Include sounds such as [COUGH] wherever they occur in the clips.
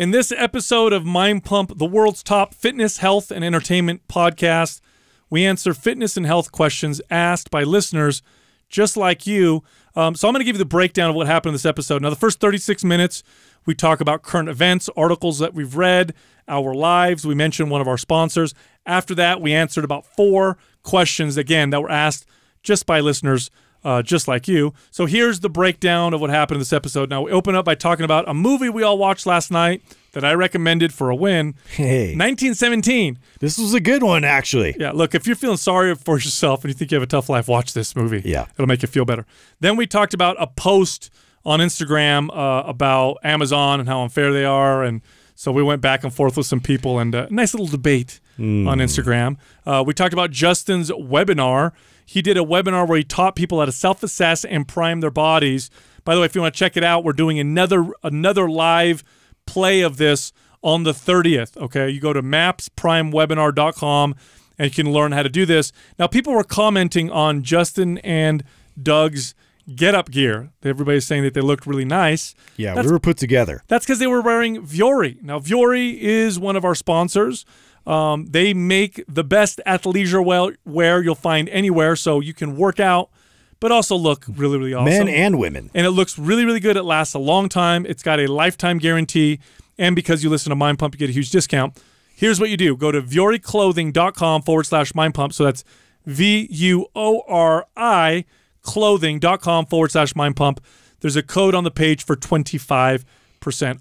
In this episode of Mind Pump, the world's top fitness, health, and entertainment podcast, we answer fitness and health questions asked by listeners just like you. Um, so I'm going to give you the breakdown of what happened in this episode. Now, the first 36 minutes, we talk about current events, articles that we've read, our lives. We mentioned one of our sponsors. After that, we answered about four questions, again, that were asked just by listeners uh, just like you. So here's the breakdown of what happened in this episode. Now we open up by talking about a movie we all watched last night that I recommended for a win. Hey, 1917. This was a good one, actually. Yeah. Look, if you're feeling sorry for yourself and you think you have a tough life, watch this movie. Yeah, it'll make you feel better. Then we talked about a post on Instagram uh, about Amazon and how unfair they are and. So we went back and forth with some people and a nice little debate mm. on Instagram. Uh, we talked about Justin's webinar he did a webinar where he taught people how to self-assess and prime their bodies. By the way, if you want to check it out, we're doing another another live play of this on the 30th. Okay, you go to mapsprimewebinar.com and you can learn how to do this. Now, people were commenting on Justin and Doug's get up gear. Everybody's saying that they looked really nice. Yeah, that's, we were put together. That's because they were wearing Viore. Now, Viore is one of our sponsors. Um, they make the best athleisure wear you'll find anywhere, so you can work out, but also look really, really awesome. Men and women. And it looks really, really good. It lasts a long time. It's got a lifetime guarantee. And because you listen to Mind Pump, you get a huge discount. Here's what you do go to vioriclothing.com forward slash mind pump. So that's V U O R I clothing.com forward slash mind pump. There's a code on the page for 25%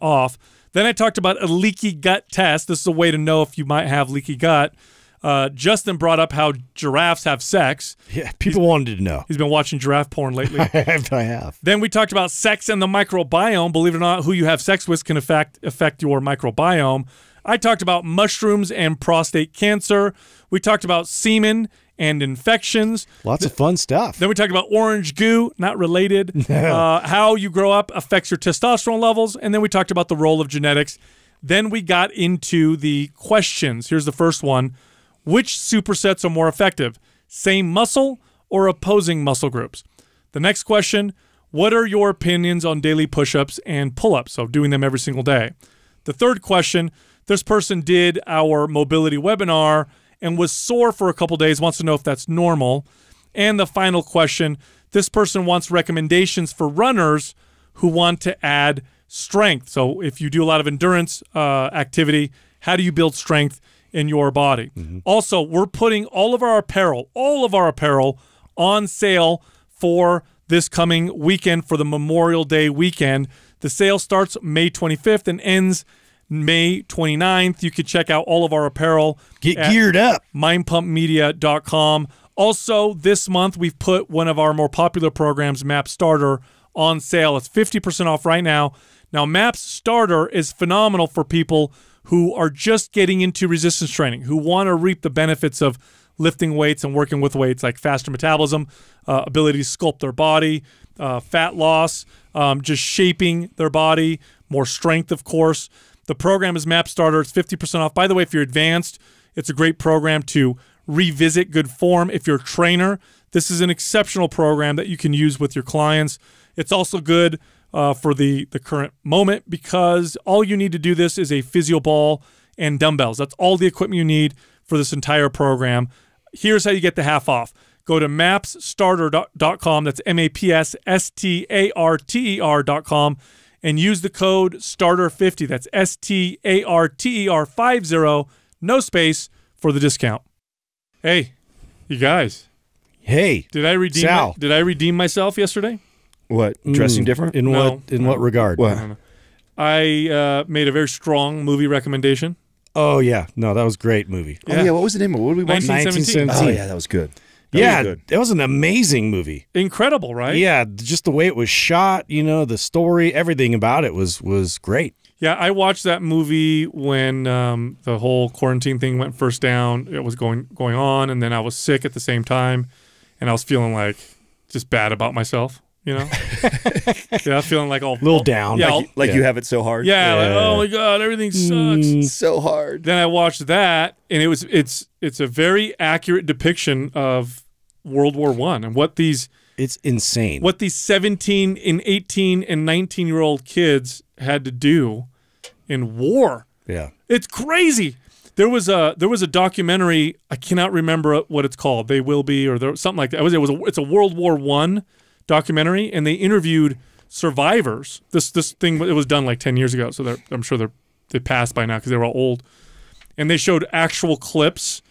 off. Then I talked about a leaky gut test. This is a way to know if you might have leaky gut. Uh, Justin brought up how giraffes have sex. Yeah, people he's, wanted to know. He's been watching giraffe porn lately. [LAUGHS] I have. Then we talked about sex and the microbiome. Believe it or not, who you have sex with can affect affect your microbiome. I talked about mushrooms and prostate cancer. We talked about semen and infections. Lots of fun stuff. Then we talked about orange goo, not related, [LAUGHS] uh, how you grow up affects your testosterone levels. And then we talked about the role of genetics. Then we got into the questions. Here's the first one Which supersets are more effective, same muscle or opposing muscle groups? The next question What are your opinions on daily push ups and pull ups? So, doing them every single day. The third question this person did our mobility webinar and was sore for a couple days, wants to know if that's normal. And the final question this person wants recommendations for runners who want to add strength. So if you do a lot of endurance uh, activity, how do you build strength in your body? Mm -hmm. Also, we're putting all of our apparel, all of our apparel on sale for this coming weekend for the Memorial Day weekend. The sale starts May 25th and ends May 29th. You could check out all of our apparel. Get geared up. Mindpumpmedia.com. Also, this month, we've put one of our more popular programs, Map Starter, on sale. It's 50% off right now. Now, Map Starter is phenomenal for people who are just getting into resistance training, who want to reap the benefits of lifting weights and working with weights like faster metabolism, uh, ability to sculpt their body, uh, fat loss, um, just shaping their body, more strength, of course. The program is Map Starter. It's 50% off. By the way, if you're advanced, it's a great program to revisit good form. If you're a trainer, this is an exceptional program that you can use with your clients. It's also good uh, for the, the current moment because all you need to do this is a physio ball and dumbbells. That's all the equipment you need for this entire program. Here's how you get the half off. Go to mapsstarter.com. That's M A P S S T A R T E R.com and use the code STARTER50. That's S T A R T E R 50, no space for the discount. Hey, you guys. Hey. Did I redeem Sal. My, did I redeem myself yesterday? What? Dressing mm, different? In no, what in no, what regard? What? No, I uh, made a very strong movie recommendation. Oh yeah. No, that was great movie. Yeah. Oh yeah, what was the name of what did we watch? 1917. 1917. Oh yeah, that was good. That yeah, was that was an amazing movie. Incredible, right? Yeah, just the way it was shot, you know, the story, everything about it was was great. Yeah, I watched that movie when um, the whole quarantine thing went first down. It was going going on, and then I was sick at the same time, and I was feeling like just bad about myself. You know, [LAUGHS] yeah, feeling like all little down, yeah, like, all, like yeah. you have it so hard. Yeah, yeah. Like, oh my god, everything sucks mm. so hard. Then I watched that, and it was it's it's a very accurate depiction of World War One and what these it's insane what these 17 and 18 and 19 year old kids had to do in war. Yeah, it's crazy. There was a there was a documentary I cannot remember what it's called. They will be or there, something like that. It was, it was a, it's a World War One documentary, and they interviewed survivors. This this thing it was done like ten years ago, so I'm sure they're they passed by now because they were all old. And they showed actual clips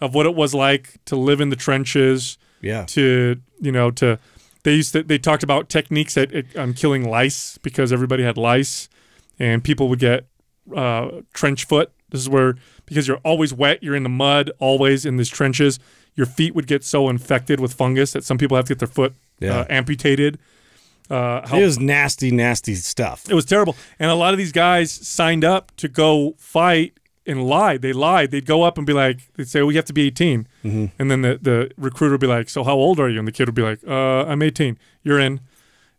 of what it was like to live in the trenches. Yeah. To you know to they used to they talked about techniques at, at um, killing lice because everybody had lice, and people would get uh, trench foot. This is where because you're always wet, you're in the mud, always in these trenches. Your feet would get so infected with fungus that some people have to get their foot yeah. uh, amputated. Uh, it was nasty, nasty stuff. It was terrible. And a lot of these guys signed up to go fight and lied. They lied. They'd go up and be like, they'd say, "We well, have to be 18," mm -hmm. and then the the recruiter would be like, "So how old are you?" And the kid would be like, uh, "I'm 18. You're in."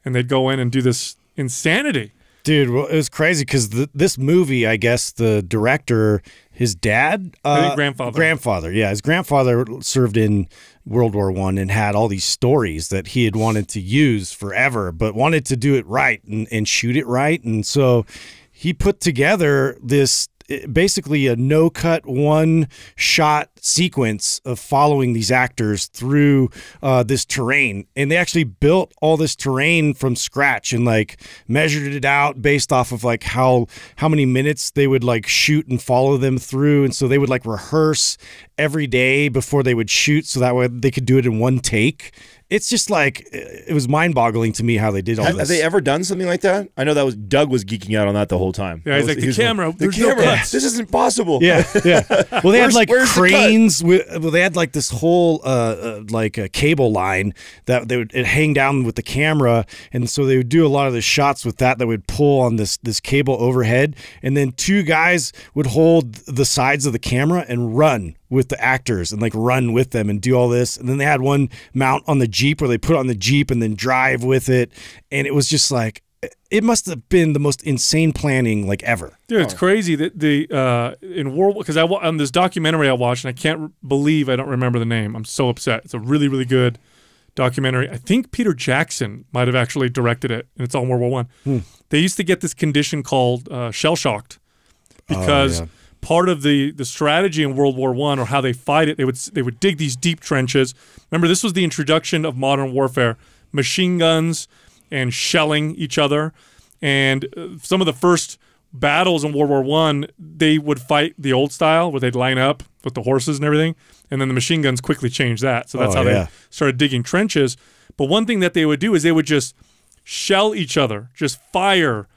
And they'd go in and do this insanity. Dude, well, it was crazy because this movie, I guess the director, his dad, uh, grandfather, grandfather, yeah, his grandfather served in World War One and had all these stories that he had wanted to use forever, but wanted to do it right and, and shoot it right. And so he put together this basically a no cut, one shot sequence of following these actors through uh, this terrain. And they actually built all this terrain from scratch and like measured it out based off of like how how many minutes they would like shoot and follow them through. And so they would like rehearse every day before they would shoot, so that way they could do it in one take it's just like it was mind-boggling to me how they did all have, this. Have they ever done something like that? I know that was Doug was geeking out on that the whole time. Yeah, he's was, like the camera, like, the camera. No this is possible. Yeah, yeah. [LAUGHS] Well, they had like cranes. With, well, they had like this whole uh, uh, like a cable line that they would hang down with the camera, and so they would do a lot of the shots with that that would pull on this this cable overhead, and then two guys would hold the sides of the camera and run with the actors and like run with them and do all this. And then they had one mount on the Jeep where they put on the Jeep and then drive with it. And it was just like, it must have been the most insane planning like ever. Dude, it's oh. crazy that the uh, in World because I on this documentary I watched and I can't believe I don't remember the name. I'm so upset. It's a really really good documentary. I think Peter Jackson might have actually directed it, and it's on World War One. Hmm. They used to get this condition called uh, shell shocked oh, because. Oh, yeah part of the the strategy in World War One or how they fight it. They would they would dig these deep trenches. Remember, this was the introduction of modern warfare: machine guns and shelling each other. And uh, some of the first battles in World War One, they would fight the old style where they'd line up with the horses and everything, and then the machine guns quickly changed that. So that's oh, how yeah. they started digging trenches. But one thing that they would do is they would just shell each other, just fire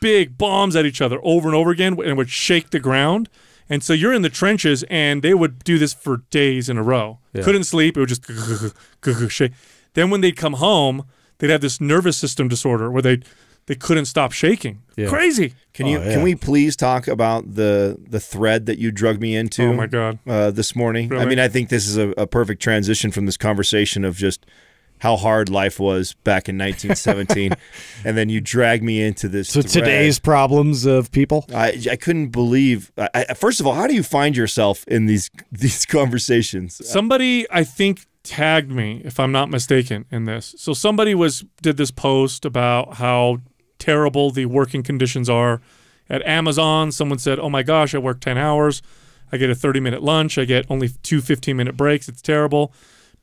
big bombs at each other over and over again and would shake the ground. And so you're in the trenches, and they would do this for days in a row. Yeah. Couldn't sleep. It would just [LAUGHS] shake. Then when they'd come home, they'd have this nervous system disorder where they they couldn't stop shaking. Yeah. Crazy. Can you oh, yeah. can we please talk about the the thread that you drug me into? Oh my god! Uh, this morning. Really? I mean, I think this is a, a perfect transition from this conversation of just how hard life was back in 1917, [LAUGHS] and then you drag me into this. So today's problems of people. I, I couldn't believe. I, first of all, how do you find yourself in these [LAUGHS] these conversations? Somebody, I think tagged me if i'm not mistaken in this so somebody was did this post about how terrible the working conditions are at amazon someone said oh my gosh i work 10 hours i get a 30 minute lunch i get only two 15 minute breaks it's terrible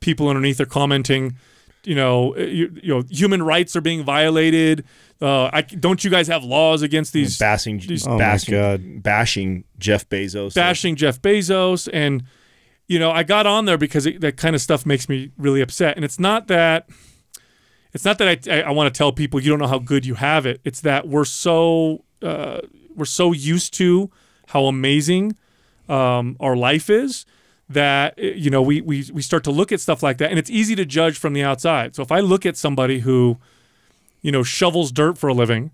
people underneath are commenting you know, eh, you, you know, human rights are being violated. Uh, I, don't you guys have laws against these and bashing? These oh bashing, my god, bashing Jeff Bezos, bashing like. Jeff Bezos, and you know, I got on there because it, that kind of stuff makes me really upset. And it's not that, it's not that I, I, I want to tell people you don't know how good you have it. It's that we're so uh, we're so used to how amazing um, our life is that eh, you know we we we start to look at stuff like that, and it's easy to judge from the outside. So if I look at somebody who, you know, shovels dirt for a living,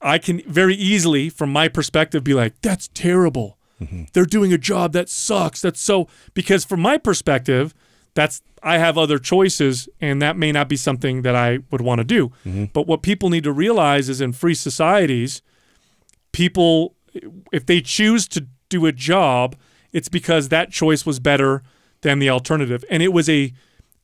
I can very easily, from my perspective, be like, "That's terrible. Mm -hmm. They're doing a job that sucks. That's so." Because from my perspective, that's I have other choices, and that may not be something that I would want to do. Mm -hmm. But what people need to realize is, in free societies, people, if they choose to do a job it's because that choice was better than the alternative. And it was a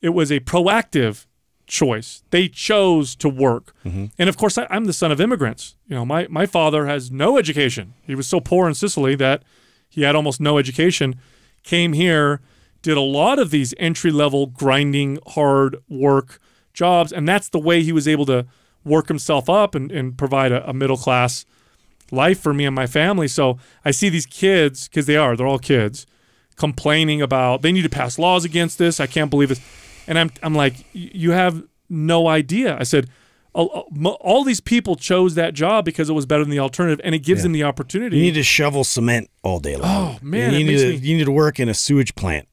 it was a proactive choice. They chose to work. Mm -hmm. And of course, I, am the son of immigrants. You know, my, my father has no education. He was so poor in Sicily that he had almost no education, came here, did a lot of these entry level, grinding, hard work jobs. And that's the way he was able to work himself up and, and provide a, a middle class life for me and my family. So I see these kids, because they are, they're all kids, complaining about they need to pass laws against this. I can't believe it. And I'm, I'm like, you have no idea. I said, all, all these people chose that job because it was better than the alternative, and it gives yeah. them the opportunity. You need to shovel cement all day long. Oh man, you need to me... you need to work in a sewage plant.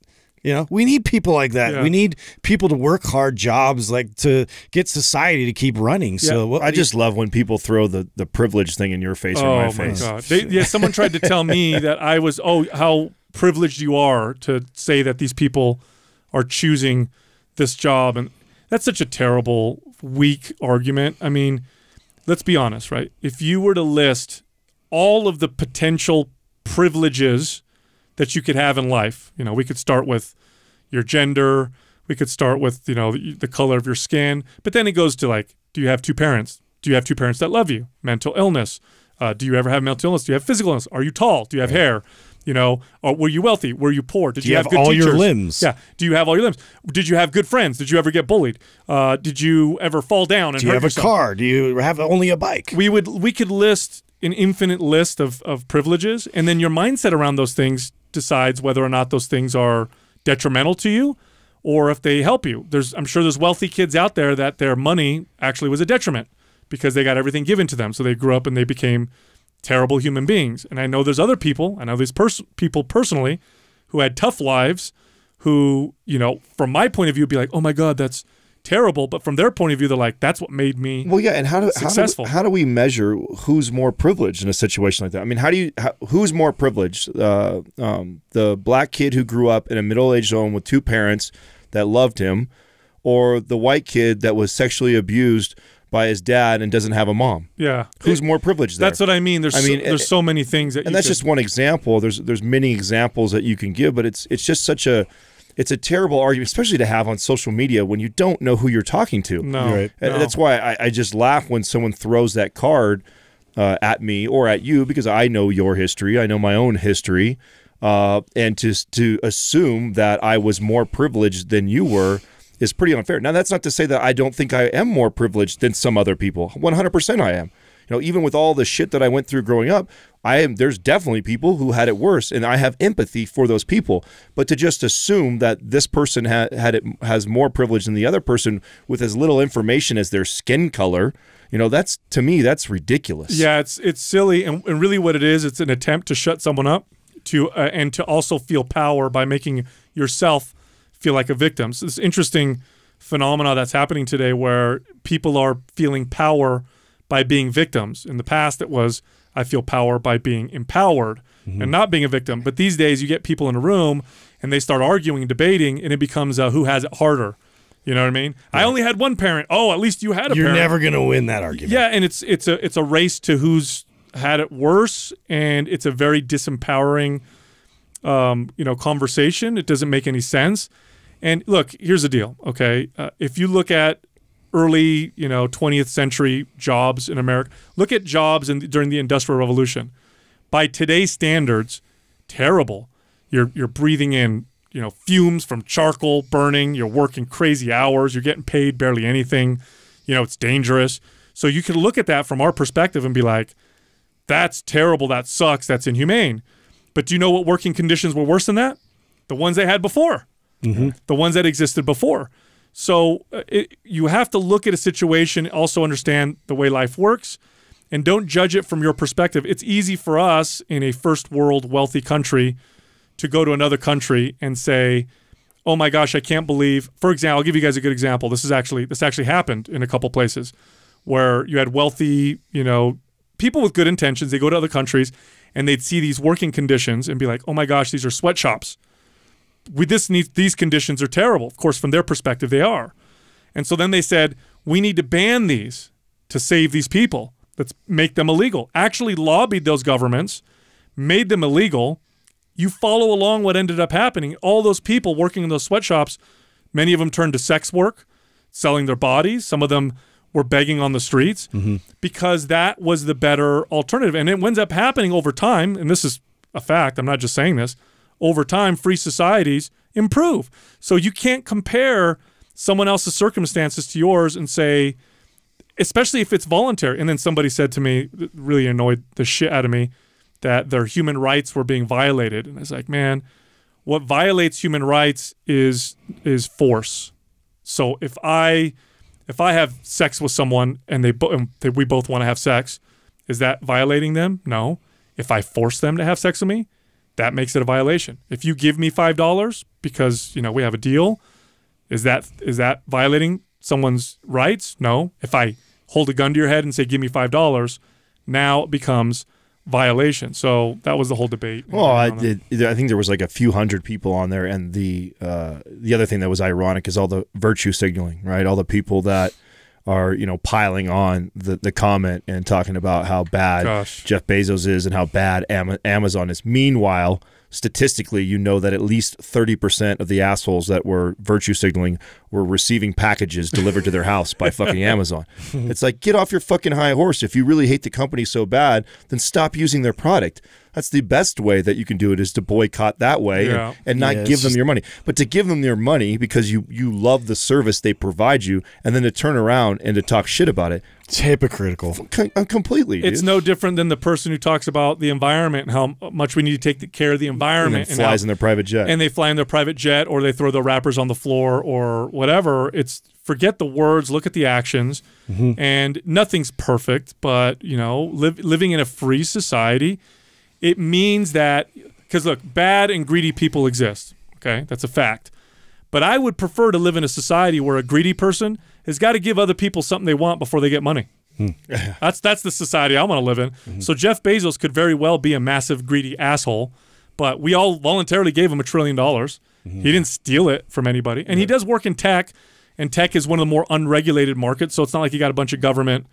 You know, we need people like that. Yeah. We need people to work hard jobs, like to get society to keep running. So yeah. I just love when people throw the the privilege thing in your face oh, or my, face. God. They, yeah, someone tried to tell me [LAUGHS] that I was oh how privileged you are to say that these people are choosing this job and that's such a terrible weak argument. I mean, let's be honest, right? If you were to list all of the potential privileges that you could have in life. You know, we could start with your gender. We could start with, you know, the color of your skin. But then it goes to like, do you have two parents? Do you have two parents that love you? Mental illness. Uh, do you ever have mental illness? Do you have physical illness? Are you tall? Do you have right. hair? You know, or were you wealthy? Were you poor? Did you, you, have, have all teachers? your limbs? Yeah. Do you have all your limbs? Did you have good friends? Did you ever get bullied? Uh, did you ever fall down? And do you have yourself? a car? Do you have only a bike? We would we could list an infinite list of of privileges, and then your mindset around those things decides whether or not those things are detrimental to you or if they help you. There's I'm sure there's wealthy kids out there that their money actually was a detriment because they got everything given to them. So they grew up and they became terrible human beings. And I know there's other people, I know these pers people personally who had tough lives who, you know, from my point of view be like, "Oh my god, that's terrible, but from their point of view, they're like, that's what made me well. Yeah, and how do successful. How do, how do we measure who's more privileged in a situation like that? I mean, how do you how, who's more privileged? Uh, um, the black kid who grew up in a middle aged home with two parents that loved him, or the white kid that was sexually abused by his dad and doesn't have a mom. Yeah, who's it, more privileged? There? That's what I mean. There's I mean, so, there's it, so many things that, and that's could... just one example. There's there's many examples that you can give, but it's it's just such a it's a terrible argument, especially to have on social media when you don't know who you're talking to. No, right. Uh, no. that's why I, I, just laugh when someone throws that card uh, at me or at you because I know your history, I know my own history, uh, and to to assume that I was more privileged than you were is pretty unfair. Now, that's not to say that I don't think I am more privileged than some other people. 100% I am you know, even with all the shit that I went through growing up, I am there's definitely people who had it worse, and I have empathy for those people. But to just assume that this person ha- had it has more privilege than the other person with as little information as their skin color, you know, that's to me that's ridiculous. Yeah, it's it's silly, and, and really what it is, it's an attempt to shut someone up, to uh, and to also feel power by making yourself feel like a victim. So this interesting phenomena that's happening today where people are feeling power by being victims. In the past, it was I feel power by being empowered mm -hmm. and not being a victim. But these days, you get people in a room and they start arguing debating, and it becomes uh, who has it harder. You know what I mean? Yeah. I only had one parent. Oh, at least you had a. You're parent. never going to win that argument. Yeah, and it's it's a it's a race to who's had it worse, and it's a very disempowering, um, you know, conversation. It doesn't make any sense. And look, here's the deal. Okay, uh, if you look at early, you know, 20th century jobs in America. Look at jobs in, during the Industrial Revolution. By today's standards, terrible. You're you're breathing in, you know, fumes from charcoal burning. You're working crazy hours. You're getting paid barely anything. You know, it's dangerous. So you can look at that from our perspective and be like, that's terrible. That sucks. That's inhumane. But do you know what working conditions were worse than that? The ones they had before. Mm -hmm. The ones that existed before. So uh, it, you have to look at a situation, also understand the way life works, and don't judge it from your perspective. It's easy for us in a first world wealthy country to go to another country and say, "Oh my gosh, I can't believe." For example, I'll give you guys a good example. This is actually this actually happened in a couple places where you had wealthy, you know, people with good intentions. They go to other countries and they'd see these working conditions and be like, "Oh my gosh, these are sweatshops." we this needs these conditions are terrible. Of course, from their perspective, they are. And so then they said, we need to ban these to save these people. Let's make them illegal. Actually lobbied those governments, made them illegal. You follow along what ended up happening. All those people working in those sweatshops, many of them turned to sex work, selling their bodies. Some of them were begging on the streets mm -hmm. because that was the better alternative. And it ends up happening over time, and this is a fact, I'm not just saying this over time, free societies improve. So you can't compare someone else's circumstances to yours and say, especially if it's voluntary. And then somebody said to me, really annoyed the shit out of me, that their human rights were being violated. And I was like, man, what violates human rights is is force. So if I if I have sex with someone and they, and they we both want to have sex, is that violating them? No. If I force them to have sex with me, that makes it a violation. If you give me five dollars because you know we have a deal, is that is that violating someone's rights? No. If I hold a gun to your head and say give me five dollars, now it becomes violation. So that was the whole debate. Well, I, uh, it, I think there was like a few hundred people on there, and the uh, the other thing that was ironic is all the virtue signaling, right? All the people that are you know piling on the, the comment and talking about how bad Gosh. Jeff Bezos is and how bad Am Amazon is. Meanwhile, statistically, you know that at least 30% of the assholes that were virtue signaling were receiving packages delivered to their house by fucking Amazon. It's like, get off your fucking high horse. If you really hate the company so bad, then stop using their product. That's the best way that you can do it is to boycott that way yeah. and, and, not yeah, give them just... your money. But to give them their money because you you love the service they provide you and then to turn around and to talk shit about it. It's hypocritical. Com uh, completely. Dude. It's no different than the person who talks about the environment and how much we need to take care of the environment. And, and flies how, in their private jet. And they fly in their private jet or they throw their wrappers on the floor or whatever whatever. It's forget the words, look at the actions, mm -hmm. and nothing's perfect. But you know, living in a free society, it means that because look, bad and greedy people exist. Okay, that's a fact. But I would prefer to live in a society where a greedy person has got to give other people something they want before they get money. Mm. [LAUGHS] that's that's the society I want to live in. Mm -hmm. So Jeff Bezos could very well be a massive greedy asshole, but we all voluntarily gave him a trillion dollars. Mm-hmm. He didn't steal it from anybody. And yeah. he does work in tech, and tech is one of the more unregulated markets. So it's not like he got a bunch of government,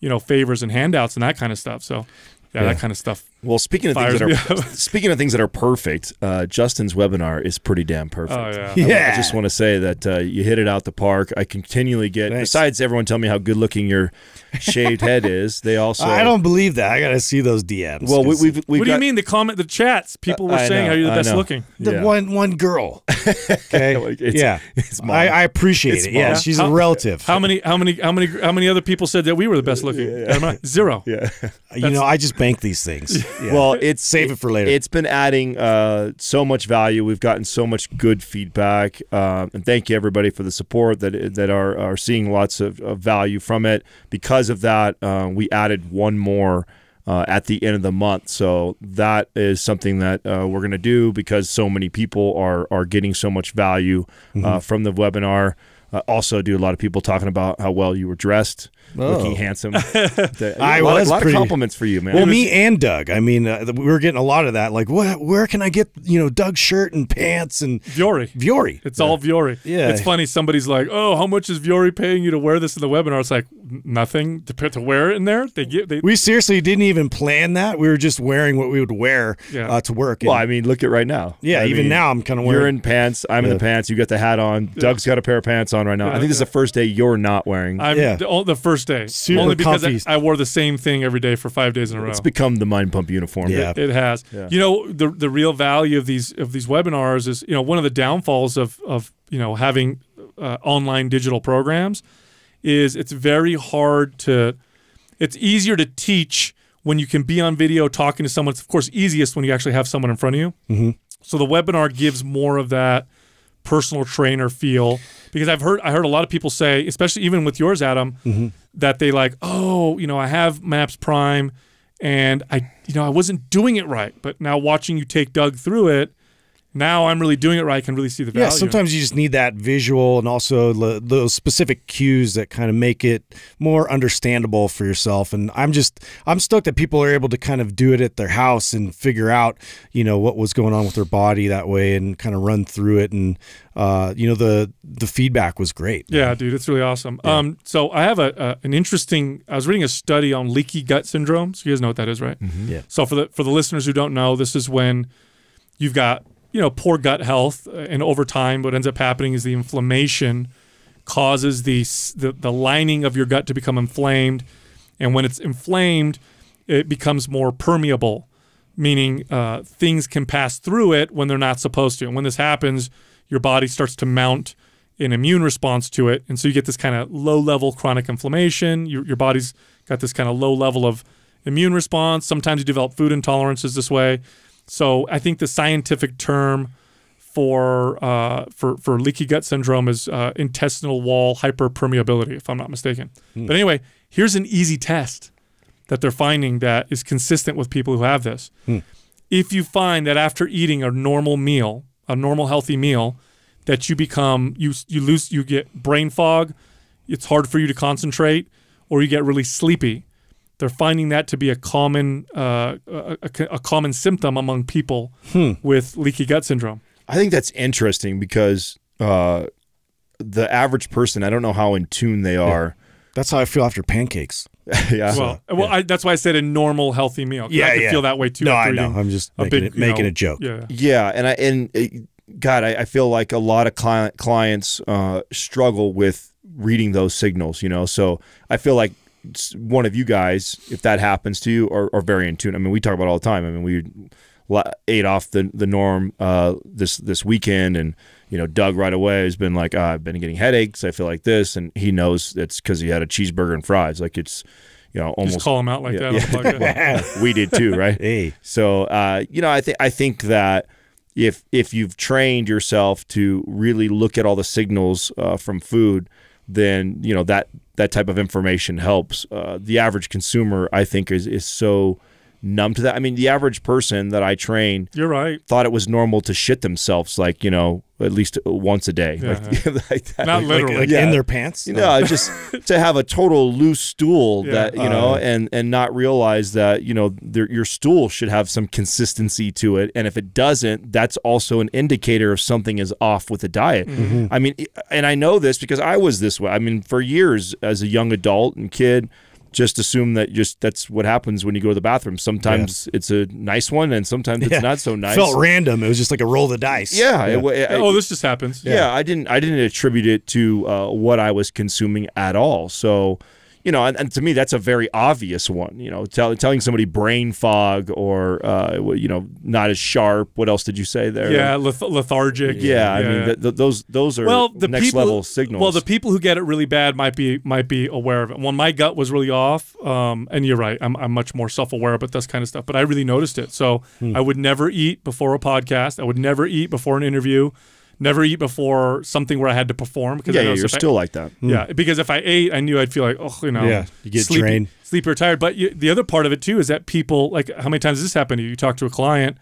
you know, favors and handouts and that kind of stuff. So yeah, yeah. that kind of stuff well, speaking of things that are [LAUGHS] speaking of things that are perfect, uh, Justin's webinar is pretty damn perfect. Oh, yeah. yeah. I, I, just want to say that uh, you hit it out the park. I continually get Thanks. besides everyone telling me how good looking your shaved head is, they [LAUGHS] also I don't believe that. I got to see those DMs. Well, we, have What got, do you mean the comment the chats? People uh, were uh, saying know, how you're the best looking. The yeah. one one girl. [LAUGHS] Okay. it's, yeah. It's I, I, appreciate it's it. Mom. Yeah, she's how, a relative. How many how many how many how many other people said that we were the best looking? Yeah. Zero. Yeah. you know, I just bank these things yeah. well, [LAUGHS] it's save it for later. It's been adding uh, so much value. We've gotten so much good feedback, uh, and thank you everybody for the support that that are are seeing lots of, of value from it. Because of that, uh, we added one more. Uh, at the end of the month. So that is something that uh, we're going to do because so many people are are getting so much value mm -hmm. from the webinar. Uh, also, do a lot of people talking about how well you were dressed oh. looking handsome. [LAUGHS] I a lot, was a lot of compliments for you, man. Well, was... me and Doug. I mean, uh, we were getting a lot of that. Like, what? Where can I get you know Doug's shirt and pants and Viore? Viore. It's yeah. all Viore. Yeah. It's funny. Somebody's like, oh, how much is Viore paying you to wear this in the webinar? It's like nothing to, to wear it in there. They get. They... We seriously didn't even plan that. We were just wearing what we would wear yeah. uh, to work. Well, I mean, look at right now. Yeah. I even mean, now, I'm kind of wearing. You're in pants. I'm yeah. in the pants. You got the hat on. Doug's got a pair of pants on right now. I think this is the first day you're not wearing. I'm yeah. the, the first first day. Super Only because I, I, wore the same thing every day for five days in a row. It's become the mind pump uniform. Yeah, it, it has. Yeah. You know the the real value of these of these webinars is you know one of the downfalls of of you know having uh, online digital programs is it's very hard to it's easier to teach when you can be on video talking to someone. It's of course easiest when you actually have someone in front of you. Mm -hmm. So the webinar gives more of that personal trainer feel because I've heard I heard a lot of people say, especially even with yours, Adam, mm -hmm. that they like, oh, you know, I have Maps Prime, and I, you know, I wasn't doing it right, but now watching you take Doug through it, now I'm really doing it right. I can really see the value. Yeah, sometimes you just need that visual and also those specific cues that kind of make it more understandable for yourself. And I'm just I'm stoked that people are able to kind of do it at their house and figure out you know what was going on with their body that way and kind of run through it. And uh, you know the the feedback was great. Man. Yeah, dude, it's really awesome. Yeah. Um, so I have a, a, an interesting. I was reading a study on leaky gut syndrome. So you guys know what that is, right? Mm -hmm. Yeah. So for the for the listeners who don't know, this is when you've got you know, poor gut health, uh, and over time, what ends up happening is the inflammation causes the, the, the lining of your gut to become inflamed, and when it's inflamed, it becomes more permeable, meaning uh, things can pass through it when they're not supposed to. And when this happens, your body starts to mount an immune response to it, and so you get this kind of low-level chronic inflammation. Your, your body's got this kind of low level of immune response. Sometimes you develop food intolerances this way. So I think the scientific term for uh, for for leaky gut syndrome is uh, intestinal wall hyperpermeability, if I'm not mistaken. Hmm. But anyway, here's an easy test that they're finding that is consistent with people who have this. Hmm. If you find that after eating a normal meal, a normal healthy meal, that you become you you lose you get brain fog, it's hard for you to concentrate, or you get really sleepy they're finding that to be a common uh, a, a, common symptom among people hmm. with leaky gut syndrome. I think that's interesting because uh, the average person, I don't know how in tune they are. Yeah. That's how I feel after pancakes. [LAUGHS] yeah. Well, so, well, yeah. I, that's why I said a normal healthy meal. Yeah, I yeah. feel that way too. No, I know. I'm just a making, it, making know, a joke. Yeah. Yeah, and I and it, uh, God, I, I, feel like a lot of client clients uh, struggle with reading those signals. You know, so I feel like one of you guys, if that happens to you, are, are very in tune. I mean, we talk about all the time. I mean, we ate off the the norm uh, this this weekend, and you know, Doug right away has been like, oh, I've been getting headaches. I feel like this, and he knows it's because he had a cheeseburger and fries. Like it's. You know, almost Just call him out like yeah, that. [LAUGHS] Yeah. we did too, right? [LAUGHS] Hey. So, uh, you know, I think I think that if if you've trained yourself to really look at all the signals uh, from food, then you know that that type of information helps. Uh, the average consumer, I think, is is so numb to that. I mean, the average person that I train, you're right, thought it was normal to shit themselves, like you know, at least once a day, yeah, like, [LAUGHS] like that. not like, literally, like, yeah. in their pants. You know, oh. just [LAUGHS] to have a total loose stool that you know, uh, and and not realize that you know your stool should have some consistency to it, and if it doesn't, that's also an indicator of something is off with the diet. Mm -hmm. I mean, and I know this because I was this way. I mean, for years as a young adult and kid just assume that just that's what happens when you go to the bathroom. Sometimes yeah. it's a nice one, and sometimes yeah. it's not so nice. It felt random. It was just like a roll of the dice. Yeah. yeah. It, oh, this just happens. Yeah, I didn't. I didn't attribute it to uh, what I was consuming at all. So you know, and, and, to me, that's a very obvious one. You know, tell, telling somebody brain fog or uh, you know not as sharp. What else did you say there? Yeah, leth lethargic. Yeah, yeah, I mean th th those those are well the next people, level signals. Well, the people who get it really bad might be might be aware of it. When my gut was really off, um, and you're right, I'm, I'm much more self aware about this kind of stuff. But I really noticed it. So hmm. I would never eat before a podcast. I would never eat before an interview never eat before something where I had to perform. Because yeah, you're still I, like that. Hmm. Yeah, mm. because if I ate, I knew I'd feel like, oh, you know, yeah, you get sleepy, drained, sleepy or tired. But you, the other part of it too is that people like how many times has this happened? You talk to a client,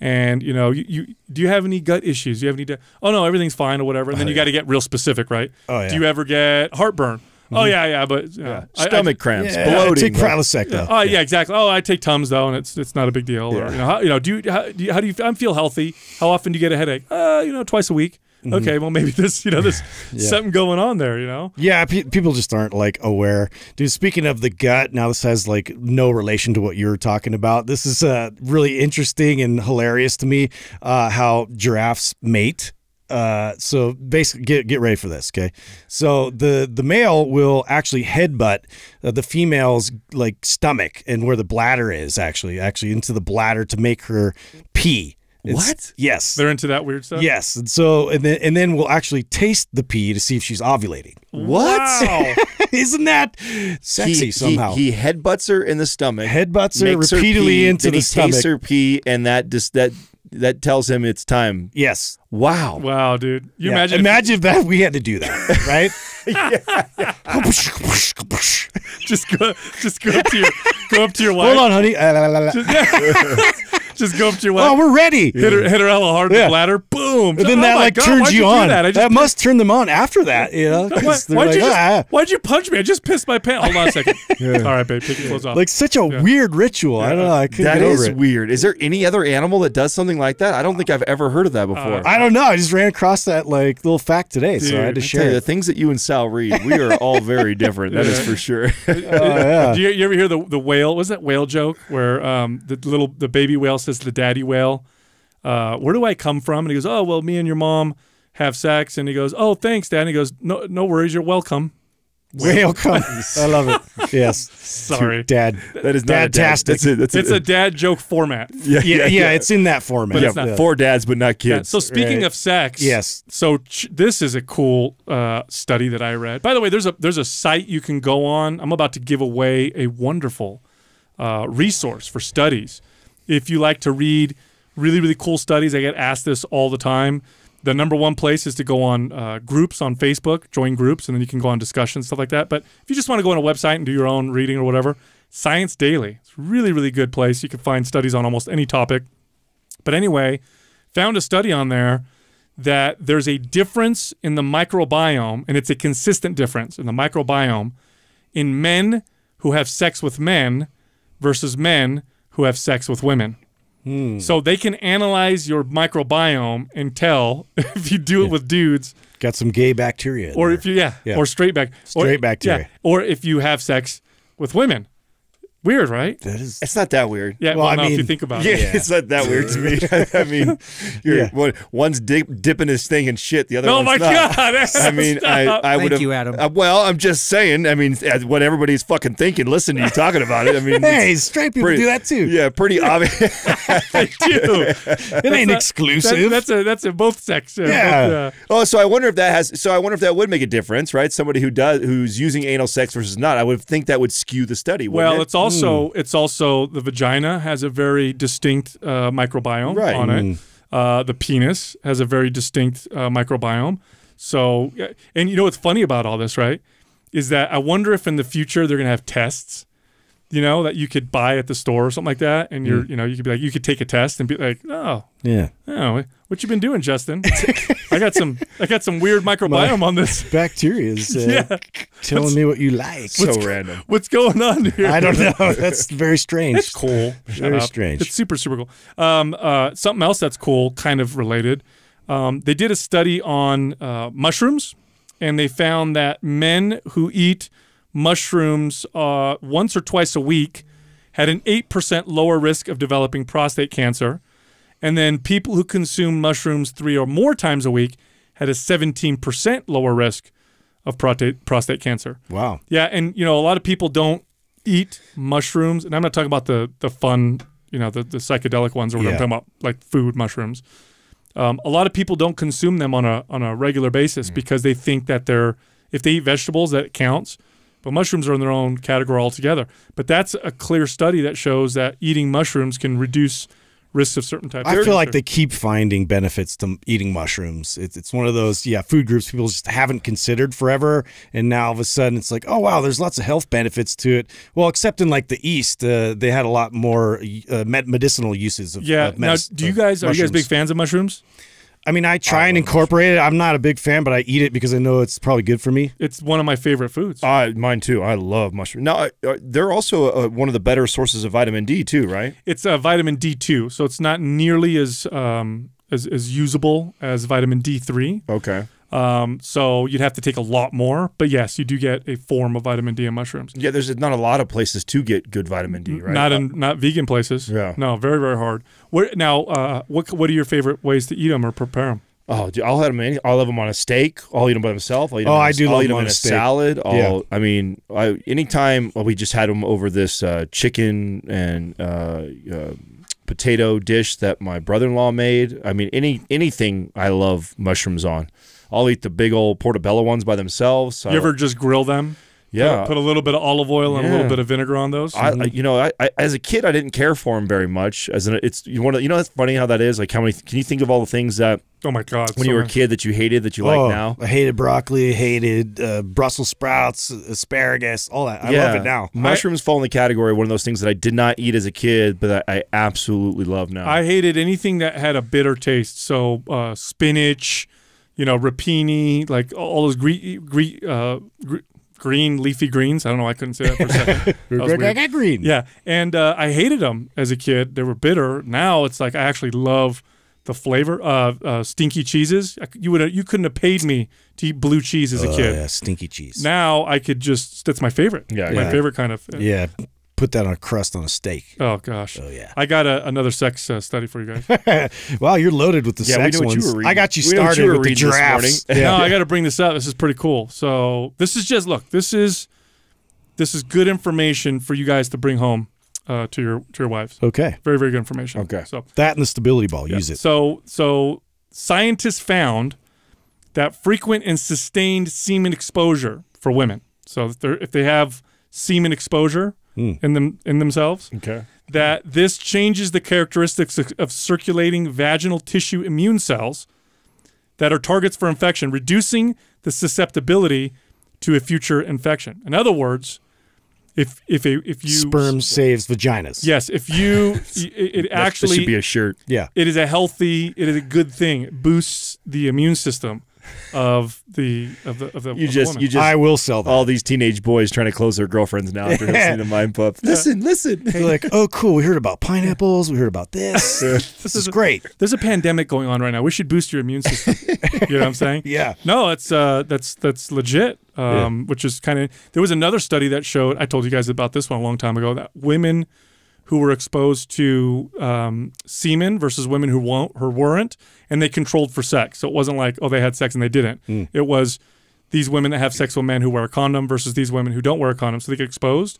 and you know, you, you do you have any gut issues? Do you have any? oh no, everything's fine or whatever. And then oh, you yeah. got to get real specific, right? Oh yeah. Do you ever get heartburn? Oh yeah, yeah, but I, stomach cramps, yeah, bloating. I take Prilosec though. Oh yeah, yeah, exactly. Oh, I take Tums though, and it's it's not a big deal. Or, you know, how, you know, do you how, do you, how do you I feel healthy? How often do you get a headache? Uh, you know, twice a week. Mm -hmm. okay, well maybe this you know there's [LAUGHS] yeah. something going on there, you know. Yeah, pe people just aren't like aware. Dude, speaking of the gut, now this has like no relation to what you're talking about. This is uh, really interesting and hilarious to me uh, how giraffes mate. Uh, so basically, get get ready for this, okay? So the the male will actually headbutt uh, the female's like stomach and where the bladder is actually actually into the bladder to make her pee. It's, what? Yes. They're into that weird stuff. Yes. And so and then and then we'll actually taste the pee to see if she's ovulating. What? Wow. [LAUGHS] Isn't that sexy he, somehow? He, he headbutts her in the stomach. Headbutts her repeatedly her pee, into the he stomach. Tastes her pee, and that just that that tells him it's time. Yes. Wow. Wow, dude. You yeah. imagine imagine if that we had to do that, [LAUGHS] right? [LAUGHS] yeah, yeah. [LAUGHS] just go just go up to your go up to your wife. Hold on, honey. just, just go up to your wife. Oh, we're ready. Hit her, hit her a hard yeah. bladder. Boom. And then oh that like God, turns you on. That, that must turn them on after that. You know? Why, would like, you just, ah. why'd you punch me? I just pissed my pants. Hold on a second. [LAUGHS] yeah. All right, babe. Take your clothes off. Like such a yeah. weird ritual. Yeah. I don't know. I that is it. weird. Is there any other animal that does something like that? I don't think I've ever heard of that before. Uh, I don't know. I just ran across that like little fact today, Dude, so I had to I share. You, the things that you and Sal read, we are all very different. That is for sure. [LAUGHS] oh, yeah. Do you, you, ever hear the the whale? Was that whale joke where um, the little the baby whale cast as the daddy whale. Uh, where do I come from? And he goes, oh, well, me and your mom have sex. And he goes, oh, thanks, dad. And he goes, no, no worries. You're welcome. Welcome. [LAUGHS] I love it. Yes. Sorry. Dad. That is dad tastic. It's, a, it's a, dad joke format. Yeah, yeah, yeah, yeah. it's in that format. But yeah, it's not, dads, but not kids. So speaking right. of sex, yes. So this is a cool uh, study that I read. By the way, there's a there's a site you can go on. I'm about to give away a wonderful uh, resource for studies if you like to read really, really cool studies, I get asked this all the time. The number one place is to go on uh, groups on Facebook, join groups, and then you can go on discussions, stuff like that. But if you just want to go on a website and do your own reading or whatever, Science Daily. It's really, really good place. You can find studies on almost any topic. But anyway, found a study on there that there's a difference in the microbiome, and it's a consistent difference in the microbiome in men who have sex with men versus men who have sex with women. Hmm. So they can analyze your microbiome and tell [LAUGHS] if you do it with dudes. Got some gay bacteria. Or there. if you yeah, yeah, or straight back straight or, bacteria. Yeah, or if you have sex with women. Weird, right? That is. It's not that weird. Yeah. Well, well I mean, if you think about yeah, it, yeah, [LAUGHS] it's not that weird to me. [LAUGHS] I mean, you're yeah. one, one's dip, dipping his thing in shit, the other. Oh my not. god! [LAUGHS] I mean, I, I would have. you, Adam. Uh, well, I'm just saying. I mean, what everybody's fucking thinking. Listen to you talking about it. I mean, hey, straight people pretty, do that too. Yeah, pretty obvious. they do. It ain't exclusive. That, that's a that's a both sex. Uh, yeah. Both, uh, oh, so I wonder if that has. So I wonder if that would make a difference, right? Somebody who does who's using anal sex versus not. I would think that would skew the study. Well, it? it's also also it's also the vagina has a very distinct uh, microbiome right. on it. Mm. Uh, the penis has a very distinct uh, microbiome. So, and you know what's funny about all this, right? Is that I wonder if in the future they're going to have tests you know, that you could buy at the store or something like that. And you're, mm. you know, you could be like, you could take a test and be like, oh, yeah, oh, what you been doing, Justin? [LAUGHS] I got some, I got some weird microbiome My on this. [LAUGHS] Bacteria is uh, [LAUGHS] yeah. telling what's, me what you like. So random. What's going on here? I don't know. That's very strange. It's cool. very strange. It's super, super cool. Um, uh, something else that's cool, kind of related. Um, they did a study on uh, mushrooms, and they found that men who eat – mushrooms uh, once or twice a week had an 8% lower risk of developing prostate cancer. And then people who consume mushrooms three or more times a week had a 17% lower risk of prostate, prostate cancer. Wow. Yeah. And, you know, a lot of people don't eat mushrooms. And I'm not talking about the, the fun, you know, the, the psychedelic ones or we yeah. I'm talking about, like food mushrooms. Um, a lot of people don't consume them on a on a regular basis mm. because they think that they're if they eat vegetables that counts. But mushrooms are in their own category altogether. But that's a clear study that shows that eating mushrooms can reduce risks of certain types. I feel like they keep finding benefits to eating mushrooms. It's, it's one of those yeah food groups people just haven't considered forever, and now all of a sudden it's like oh wow, there's lots of health benefits to it. Well, except in like the East, uh, they had a lot more uh, medicinal uses of yeah. Uh, now, do you guys are you guys big fans of mushrooms? I mean, I try I and incorporate it. I'm not a big fan, but I eat it because I know it's probably good for me. It's one of my favorite foods. Uh, mine too. I love mushrooms. Now, uh, uh, they're also uh, one of the better sources of vitamin D too, right? It's uh, vitamin D2, so it's not nearly as um, as, as usable as vitamin D3. Okay. Um, so you'd have to take a lot more, but yes, you do get a form of vitamin D in mushrooms. Yeah, there's not a lot of places to get good vitamin D, right? Not in uh, not vegan places. Yeah, no, very very hard. Where, now, uh, what what are your favorite ways to eat them or prepare them? Oh, dude, I'll have them. I'll have them on a steak. I'll eat them by themselves. I'll eat them oh, I do. I'll love eat them on a, steak. salad. I'll, yeah. I mean, I, anytime well, we just had them over this uh, chicken and uh, uh, potato dish that my brother in law made. I mean, any anything I love mushrooms on. I'll eat the big old portobello ones by themselves. You ever just grill them? Yeah, put, put, a little bit of olive oil and yeah. a little bit of vinegar on those. I, mm-hmm. you know, I, I, as a kid, I didn't care for them very much. As an, it's you want you know, it's funny how that is. Like how many? Can you think of all the things that? Oh my god! When so you were a kid, that you hated that you oh, like now. I hated broccoli. Hated uh, Brussels sprouts, asparagus, all that. I yeah. love it now. Mushrooms I, fall in the category one of those things that I did not eat as a kid, but I, absolutely love now. I hated anything that had a bitter taste. So uh, spinach you know, rapini, like all those green, green, uh, green leafy greens. I don't know. I couldn't say that for a second. [LAUGHS] got green. Yeah, and uh, I hated them as a kid. They were bitter. Now it's like I actually love the flavor of uh, uh, stinky cheeses. You would you couldn't have paid me to eat blue cheese as a oh, kid. Yeah, stinky cheese. Now I could just that's my favorite. Yeah, my yeah. favorite kind of. Uh, yeah, put that on a crust on a steak. Oh gosh. Oh yeah. I got a, another sex uh, study for you guys. [LAUGHS] wow, you're loaded with the yeah, sex ones. I got you started you with the giraffes. Yeah. [LAUGHS] No, I got to bring this up. This is pretty cool. So this is just look. This is this is good information for you guys to bring home. Uh, to your to your wives. Okay. Very very good information. Okay. So that and the stability ball, yeah. use it. So so scientists found that frequent and sustained semen exposure for women. So if, if they have semen exposure, mm. in them in themselves. Okay. That this changes the characteristics of circulating vaginal tissue immune cells that are targets for infection, reducing the susceptibility to a future infection. In other words, if if a, if you sperm saves vaginas. Yes, if you [LAUGHS] it, it actually should be a shirt. Yeah, it is a healthy. It is a good thing. It boosts the immune system of the of the of the you of just the you just I will sell that. all these teenage boys trying to close their girlfriends now after listening to Mind Pup. [LAUGHS] Listen, listen. They're like, oh, cool. We heard about pineapples. We heard about this. this, [LAUGHS] this, is, a, great. There's a pandemic going on right now. We should boost your immune system. you know what I'm [LAUGHS] saying? Yeah. No, that's uh, that's that's legit. Um, yeah. Which is kind of there was another study that showed. I told you guys about this one a long time ago that women who were exposed to um, semen versus women who won't or weren't, and they controlled for sex. So it wasn't like oh they had sex and they didn't. Mm. It was these women that have sex with men who wear a condom versus these women who don't wear a condom, so they get exposed.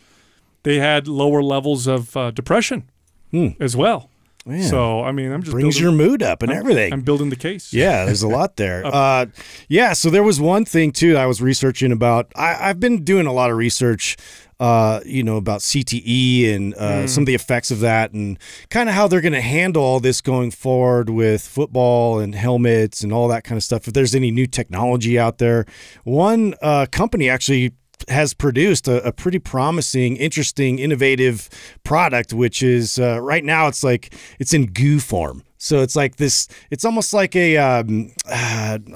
They had lower levels of uh, depression mm. as well. Man, so I mean, I'm just brings building, your mood up and I'm, everything. I'm building the case. Yeah, there's a lot there. [LAUGHS] uh, yeah, so there was one thing too. I was researching about. I, have been doing a lot of research uh, you know, about CTE and uh, mm. some of the effects of that and kind of how they're going to handle all this going forward with football and helmets and all that kind of stuff. If there's any new technology out there, one uh, company actually has produced a, a, pretty promising, interesting, innovative product, which is uh, right now it's like it's in goo form. So it's like this. It's almost like a, um, uh, [SIGHS]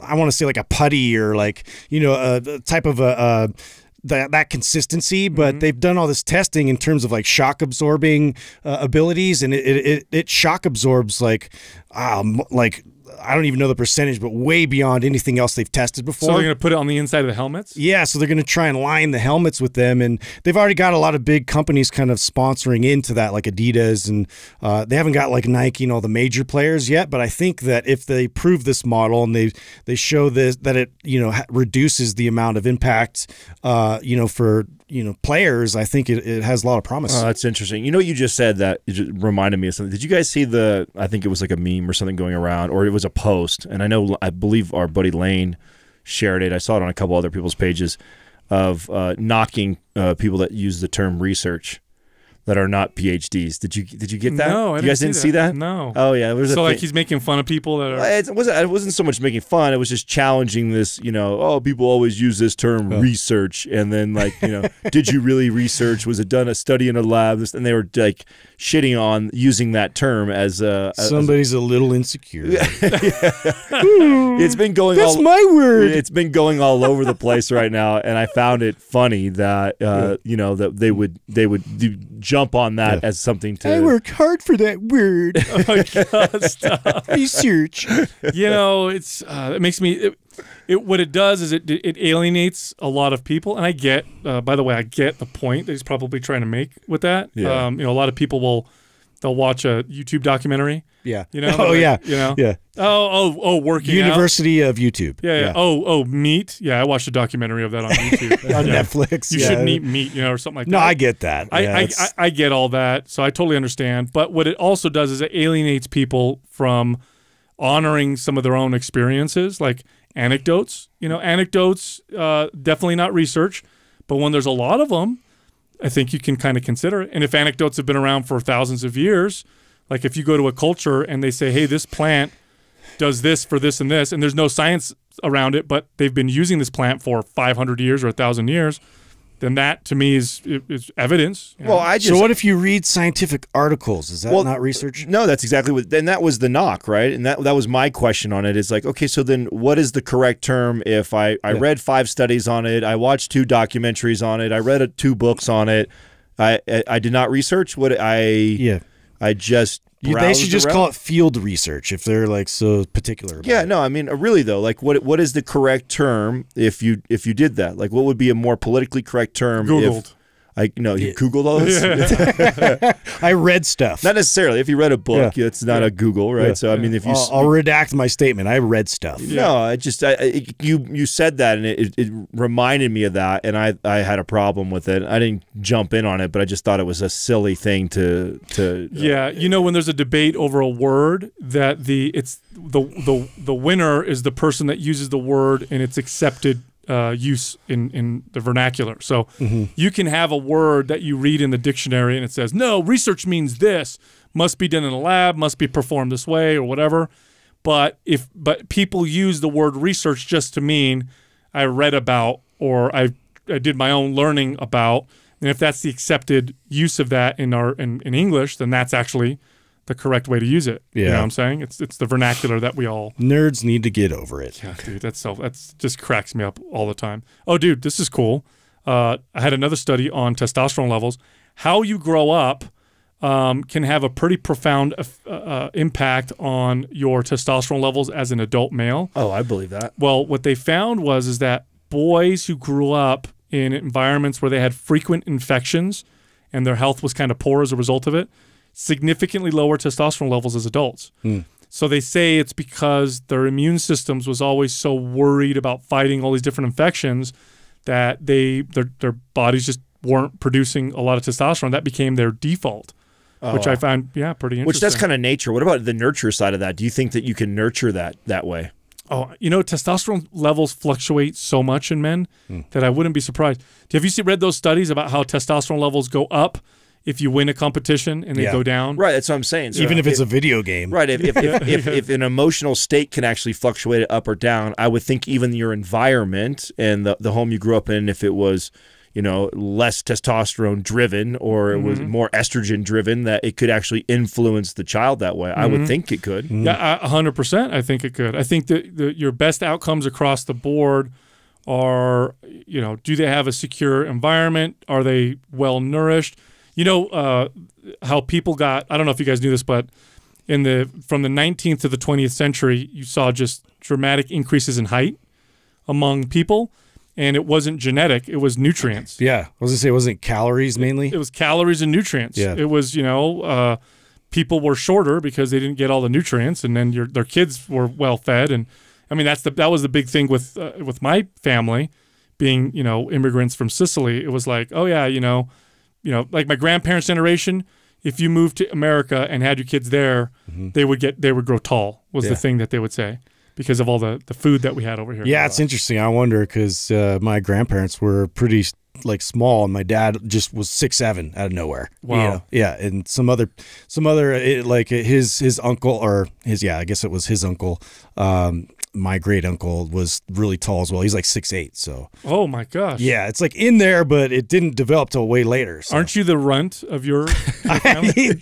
I want to say like a putty or like you know a, uh, a type of a, a that that consistency, but mm -hmm. they've done all this testing in terms of like shock absorbing uh, abilities, and it, it it shock absorbs like um like I don't even know the percentage, but way beyond anything else they've tested before. So they're going to put it on the inside of the helmets? Yeah, so they're going to try and line the helmets with them. And they've already got a lot of big companies kind of sponsoring into that, like Adidas. And uh, they haven't got like Nike and all the major players yet. But I think that if they prove this model and they they show this, that it, you know, reduces the amount of impact, uh, you know, for you know players, I think it, it has a lot of promise. Oh, that's interesting. You know, you just said that it reminded me of something. Did you guys see the? I think it was like a meme or something going around, or it was a post. And I know I believe our buddy Lane shared it. I saw it on a couple other people's pages of uh, knocking uh, people that use the term research that are not PhDs. Did you did you get that? No, I you guys didn't see that. See that? No. Oh yeah, was so like he's making fun of people that are. It wasn't. It wasn't so much making fun. It was just challenging this. You know, oh, people always use this term oh. research, and then like you know, did you really research? Was it done a study in a lab? And they were like shitting on using that term as a. Somebody's as a, a, little insecure. [LAUGHS] [LAUGHS] it's been going. That's all, my word. It's been going all over the place right now, and I found it funny that uh, yeah. you know that they would they would. Do, jump on that yeah. as something to. I work hard for that word. [LAUGHS] oh God, [LAUGHS] Research. You know, it's uh, it makes me. It, it, what it does is it it alienates a lot of people, and I get. Uh, by the way, I get the point that he's probably trying to make with that. Yeah. Um, you know, a lot of people will they'll watch a YouTube documentary. Yeah. You know. [LAUGHS] Oh yeah. You know. Yeah. Oh oh oh working. University out. of YouTube. Yeah, yeah, yeah, Oh oh meat. Yeah, I watched a documentary of that on [LAUGHS] YouTube on yeah. Netflix. You yeah. shouldn't eat meat, you know, or something like no, that. No, I get that. I, I, I, I get all that, so I totally understand. But what it also does is it alienates people from honoring some of their own experiences, like anecdotes. You know, anecdotes. Uh, definitely not research, but when there's a lot of them, I think you can kind of consider it. And if anecdotes have been around for thousands of years, like if you go to a culture and they say, hey, this plant does this for this and this, and there's no science around it, but they've been using this plant for 500 years or 1,000 years, then that to me is is evidence. Well, know? I just so what if you read scientific articles? Is that well, not research? No, that's exactly what. Then that was the knock, right? And that that was my question on it. Is like, okay, so then what is the correct term? If I I yeah. read five studies on it, I watched two documentaries on it, I read a, two books on it, I, I I did not research what I yeah. I just you, they should just around. call it field research if they're like so particular. yeah, it. no, I mean, really though, like what what is the correct term if you if you did that? Like, what would be a more politically correct term? Googled. If, I know you yeah. Googled Yeah. [LAUGHS] I read stuff. Not necessarily. If you read a book, yeah. it's not a Google, right? So I mean, if you, I'll, I'll, redact my statement. I read stuff. No, I just I, you you said that, and it, it reminded me of that, and I I had a problem with it. I didn't jump in on it, but I just thought it was a silly thing to to. Uh, yeah, uh, you know, when there's a debate over a word, that the it's the the the winner is the person that uses the word, and it's accepted uh, use in, in the vernacular. So mm-hmm. you can have a word that you read in the dictionary and it says, no, research means this, must be done in a lab, must be performed this way, or whatever. But if but people use the word research just to mean I read about or I, I did my own learning about. And if that's the accepted use of that in our in, in English, then that's actually the correct way to use it. Yeah. You know what I'm saying? It's it's the vernacular that we all nerds need to get over it. Yeah, dude, that's self that's just cracks me up all the time. Oh dude, this is cool. Uh, I had another study on testosterone levels. How you grow up um, can have a pretty profound uh, uh, impact on your testosterone levels as an adult male. Oh, I believe that. Well, what they found was is that boys who grew up in environments where they had frequent infections and their health was kind of poor as a result of it, significantly lower testosterone levels as adults. Mm. So they say it's because their immune systems was always so worried about fighting all these different infections that they their their bodies just weren't producing a lot of testosterone. That became their default. Oh, which I oh. found, yeah, pretty interesting. Which that's kind of nature. What about the nurture side of that? Do you think that you can nurture that that way? Oh, you know, testosterone levels fluctuate so much in men mm. that I wouldn't be surprised. Have you see, read those studies about how testosterone levels go up if you win a competition and they yeah. go down. Right, that's what I'm saying. So Even if it's if, a video game. Right, if if, if, if, [LAUGHS] if, an emotional state can actually fluctuate up or down, I would think even your environment and the, the home you grew up in, if it was, you know, less testosterone driven or it mm -hmm. was mm-hmm. more estrogen driven, that it could actually influence the child that way. Mm -hmm. I would mm-hmm. think it could. Mm-hmm. Yeah, Yeah, 100% I think it could. I think that the, your best outcomes across the board – are you know do they have a secure environment are they well nourished you know uh, how people got. I don't know if you guys knew this, but in the from the 19th to the 20th century, you saw just dramatic increases in height among people, and it wasn't genetic; it was nutrients. Yeah, I was gonna say it wasn't calories mainly. It, it was calories and nutrients. Yeah, it was you know. Uh, people were shorter because they didn't get all the nutrients, and then your, their kids were well fed. And I mean, that's the that was the big thing with uh, with my family being you know immigrants from Sicily. It was like, oh yeah, you know, you know, like my grandparents' generation, if you moved to America and had your kids there, mm-hmm. they would get they would grow tall was yeah. the thing that they would say because of all the the food that we had over here. Yeah, it's interesting. I wonder because uh, my grandparents were pretty like small, and my dad just was six seven out of nowhere. Wow. You know? Yeah, and some other some other it, eh, like his his uncle or his yeah I guess it was his uncle um, my great uncle was really tall as well. He's like six eight. So. Oh my gosh. Yeah, it's like in there, but it didn't develop till way later. So. Aren't you the runt of your? [LAUGHS] [LAUGHS] I,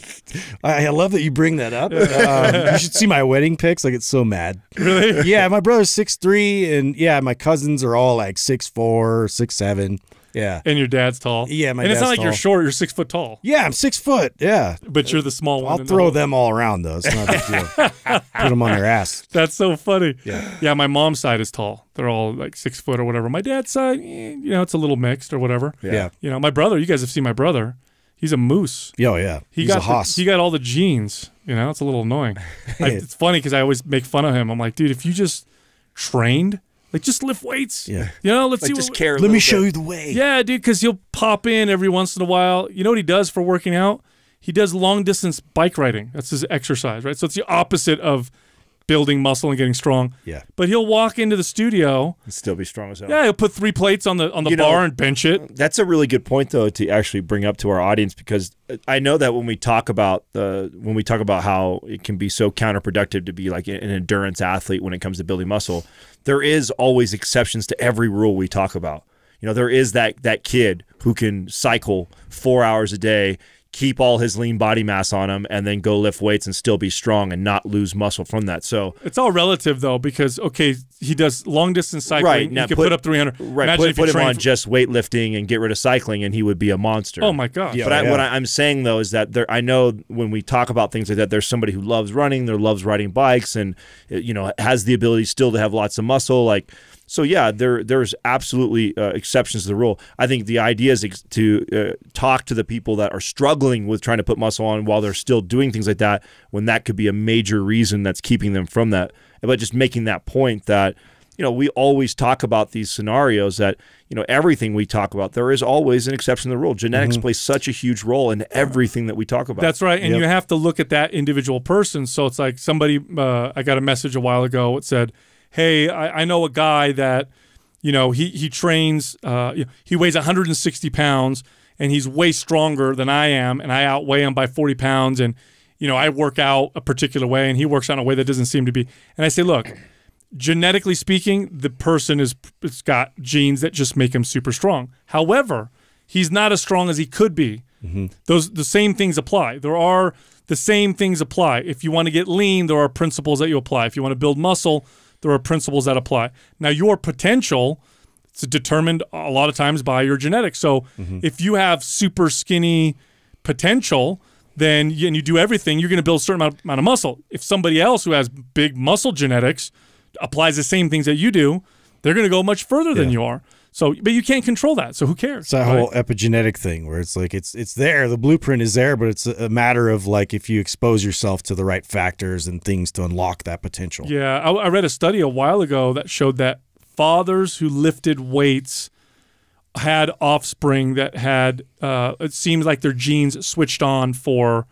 I, love that you bring that up. Um, [LAUGHS] you should see my wedding pics. Like it's so mad. Really? Yeah, my brother's six three, and yeah, my cousins are all like six four, six seven. Yeah. And your dad's tall. Yeah, my. And it's not like tall. you're short. You're six foot tall. Yeah, I'm six foot. Yeah. But you're the small I'll one. I'll throw them all around though. It's not a deal put them on their [LAUGHS] ass. That's so funny. Yeah. Yeah. My mom's side is tall. They're all like six foot or whatever. My dad's side, eh, you know, it's a little mixed or whatever. Yeah. yeah. You know, my brother, you guys have seen my brother. He's a moose. Yeah, Oh, yeah. He He's got a the- hoss. he got all the genes. You know, it's a little annoying. [LAUGHS] it's funny because I always make fun of him. I'm like, dude, if you just trained, like just lift weights. Yeah. You know, let's Like see just what, care. a Let me show you the way. Yeah, dude, because he'll pop in every once in a while. You know what he does for working out? he does long distance bike riding. That's his exercise, right? So it's the opposite of building muscle and getting strong. Yeah. But he'll walk into the studio. still be strong as hell. Yeah, he'll put three plates on the on the you bar know, and bench it. That's a really good point though to actually bring up to our audience because I know that when we talk about the when we talk about how it can be so counterproductive to be like an endurance athlete when it comes to building muscle, there is always exceptions to every rule we talk about. You know, there is that that kid who can cycle 4 hours a day, keep all his lean body mass on him and then go lift weights and still be strong and not lose muscle from that. So it's all relative though, because okay, he does long distance cycling. Right now, he can put, put up 300. Right, Imagine put, if put him on just weightlifting and get rid of cycling, and he would be a monster. Oh my god! Yeah, but I, what I, am saying though is that there, I know when we talk about things like that, there's somebody who loves running, there loves riding bikes, and you know has the ability still to have lots of muscle, like so yeah, there there's absolutely uh, exceptions to the rule. I think the idea is ex- to uh, talk to the people that are struggling with trying to put muscle on while they're still doing things like that, when that could be a major reason that's keeping them from that. But just making that point that you know we always talk about these scenarios that you know everything we talk about there is always an exception to the rule. Genetics mm-hmm. plays such a huge role in everything that we talk about. That's right, and yep. you have to look at that individual person. So it's like somebody uh, I got a message a while ago. It said hey, I, I know a guy that, you know, he he trains. Uh, he weighs 160 pounds, and he's way stronger than I am, and I outweigh him by 40 pounds, and you know, I work out a particular way, and he works out in a way that doesn't seem to be. And I say, look. Genetically speaking, the person is it's got genes that just make him super strong. However, he's not as strong as he could be. Mm -hmm. Those the same things apply. There are the same things apply. If you want to get lean, there are principles that you apply. If you want to build muscle, there are principles that apply. Now, your potential is determined a lot of times by your genetics. So mm -hmm. if you have super skinny potential, then you, and you do everything, you're going to build a certain amount, amount of muscle. If somebody else who has big muscle genetics applies the same things that you do, they're going to go much further yeah. than you are. So, but you can't control that. So who cares? It's that right? whole epigenetic thing where it's like it's it's there, the blueprint is there, but it's a matter of like if you expose yourself to the right factors and things to unlock that potential. Yeah, I, I read a study a while ago that showed that fathers who lifted weights had offspring that had uh, it seems like their genes switched on for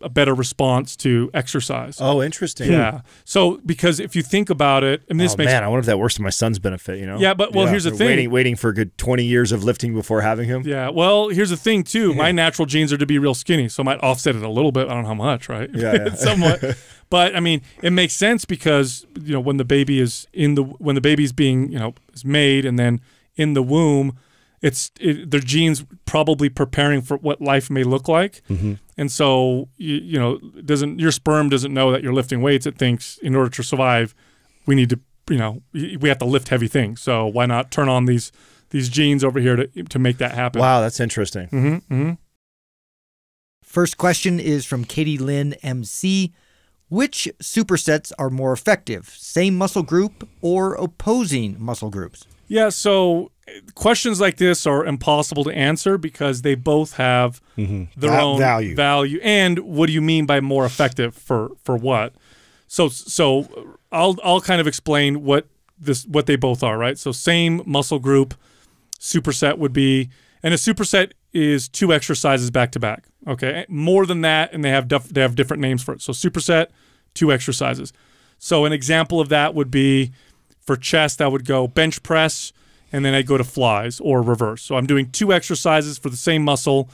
a better response to exercise. Oh, interesting. Yeah. So because if you think about it, and this oh, makes man, I wonder if that works to my son's benefit. You know. Yeah, but well, yeah. here's the thing. Waiting, waiting for good twenty years of lifting before having him. Yeah. Well, here's the thing too. My natural genes are to be real skinny, so I might offset it a little bit. I don't know how much, right? Yeah. [LAUGHS] yeah. Somewhat. But I mean, it makes sense because you know when the baby is in the when the baby's being you know is made and then in the womb it's it, their genes probably preparing for what life may look like mm -hmm. and so you, you, know doesn't your sperm doesn't know that you're lifting weights it thinks in order to survive we need to you know we have to lift heavy things so why not turn on these these genes over here to, to make that happen wow that's interesting mm -hmm, mm -hmm. first question is from katie lynn mc which supersets are more effective same muscle group or opposing muscle groups yeah so questions like this are impossible to answer because they both have mm -hmm. their that own value. value. And what do you mean by more effective for for what? So so I'll I'll kind of explain what this what they both are, right? So same muscle group superset would be and a superset is two exercises back to back. Okay? More than that and they have they have different names for it. So superset, two exercises. So an example of that would be for chest that would go bench press and then I go to flies or reverse. So I'm doing two exercises for the same muscle.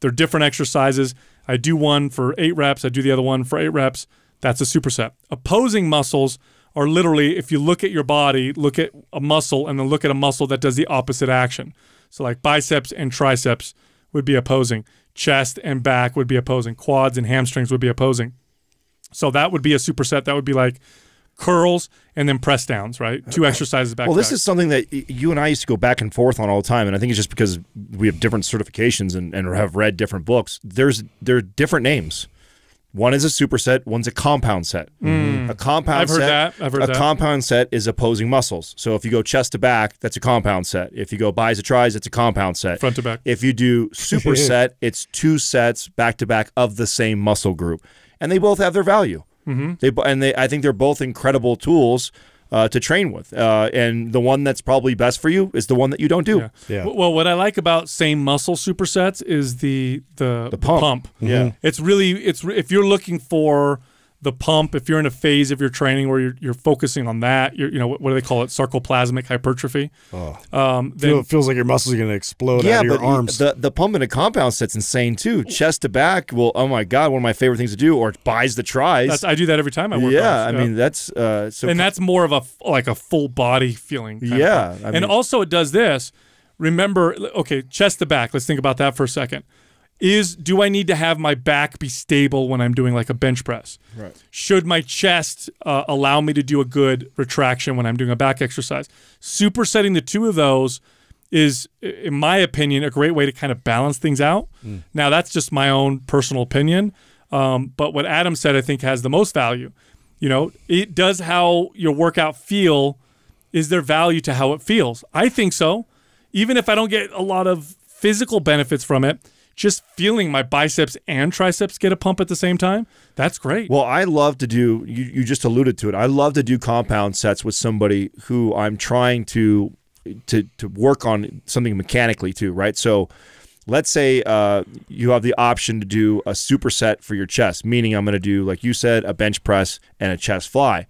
They're different exercises. I do one for eight reps, I do the other one for eight reps. That's a superset. Opposing muscles are literally, if you look at your body, look at a muscle, and then look at a muscle that does the opposite action. So, like biceps and triceps would be opposing, chest and back would be opposing, quads and hamstrings would be opposing. So, that would be a superset. That would be like curls, and then press downs, right? Two uh, exercises back. Well, this is something that you and I used to go back and forth on all the time, and I think it's just because we have different certifications and, and have read different books. There's there are different names. One is a superset, one's a compound set. Mm. A compound I've heard set, that. I've heard a that. compound set is opposing muscles. So if you go chest to back, that's a compound set. If you go buys to tries, it's a compound set. Front to back. If you do [LAUGHS] superset, it's two sets back to back of the same muscle group. And they both have their value. Mm-hmm. They and they, I think they're both incredible tools. Uh, to train with. Uh, and the one that's probably best for you is the one that you don't do. Yeah. yeah. Well, what I like about same muscle supersets is the the, the pump. The pump. Mm-hmm. Yeah. It's really it's if you're looking for the pump, if you're in a phase of your training where you're, you're focusing on that, you know, what, what, do they call it? Sarcoplasmic hypertrophy. Oh. Um, then, Feel, it feels like your muscles are going to explode yeah, out of your arms. The, the pump in a compound set's insane too. Chest to back, well, oh my God, one of my favorite things to do, or buys the tries. That's, I do that every time I work Yeah, off, I mean, that's uh, so. And that's more of a like a full body feeling. yeah. I mean, and also, it does this. Remember, okay, chest to back. Let's think about that for a second is do I need to have my back be stable when I'm doing like a bench press? Right. Should my chest uh, allow me to do a good retraction when I'm doing a back exercise? Supersetting the two of those is, in my opinion, a great way to kind of balance things out. Mm. Now, that's just my own personal opinion. Um, but what Adam said, I think, has the most value. You know, it does how your workout feel. Is there value to how it feels? I think so. Even if I don't get a lot of physical benefits from it, just feeling my biceps and triceps get a pump at the same time, that's great. Well, I love to do, you, you just alluded to it, I love to do compound sets with somebody who I'm trying to. To, to work on something mechanically too, right? So let's say uh, you have the option to do a superset for your chest, meaning I'm going to do, like you said, a bench press and a chest fly.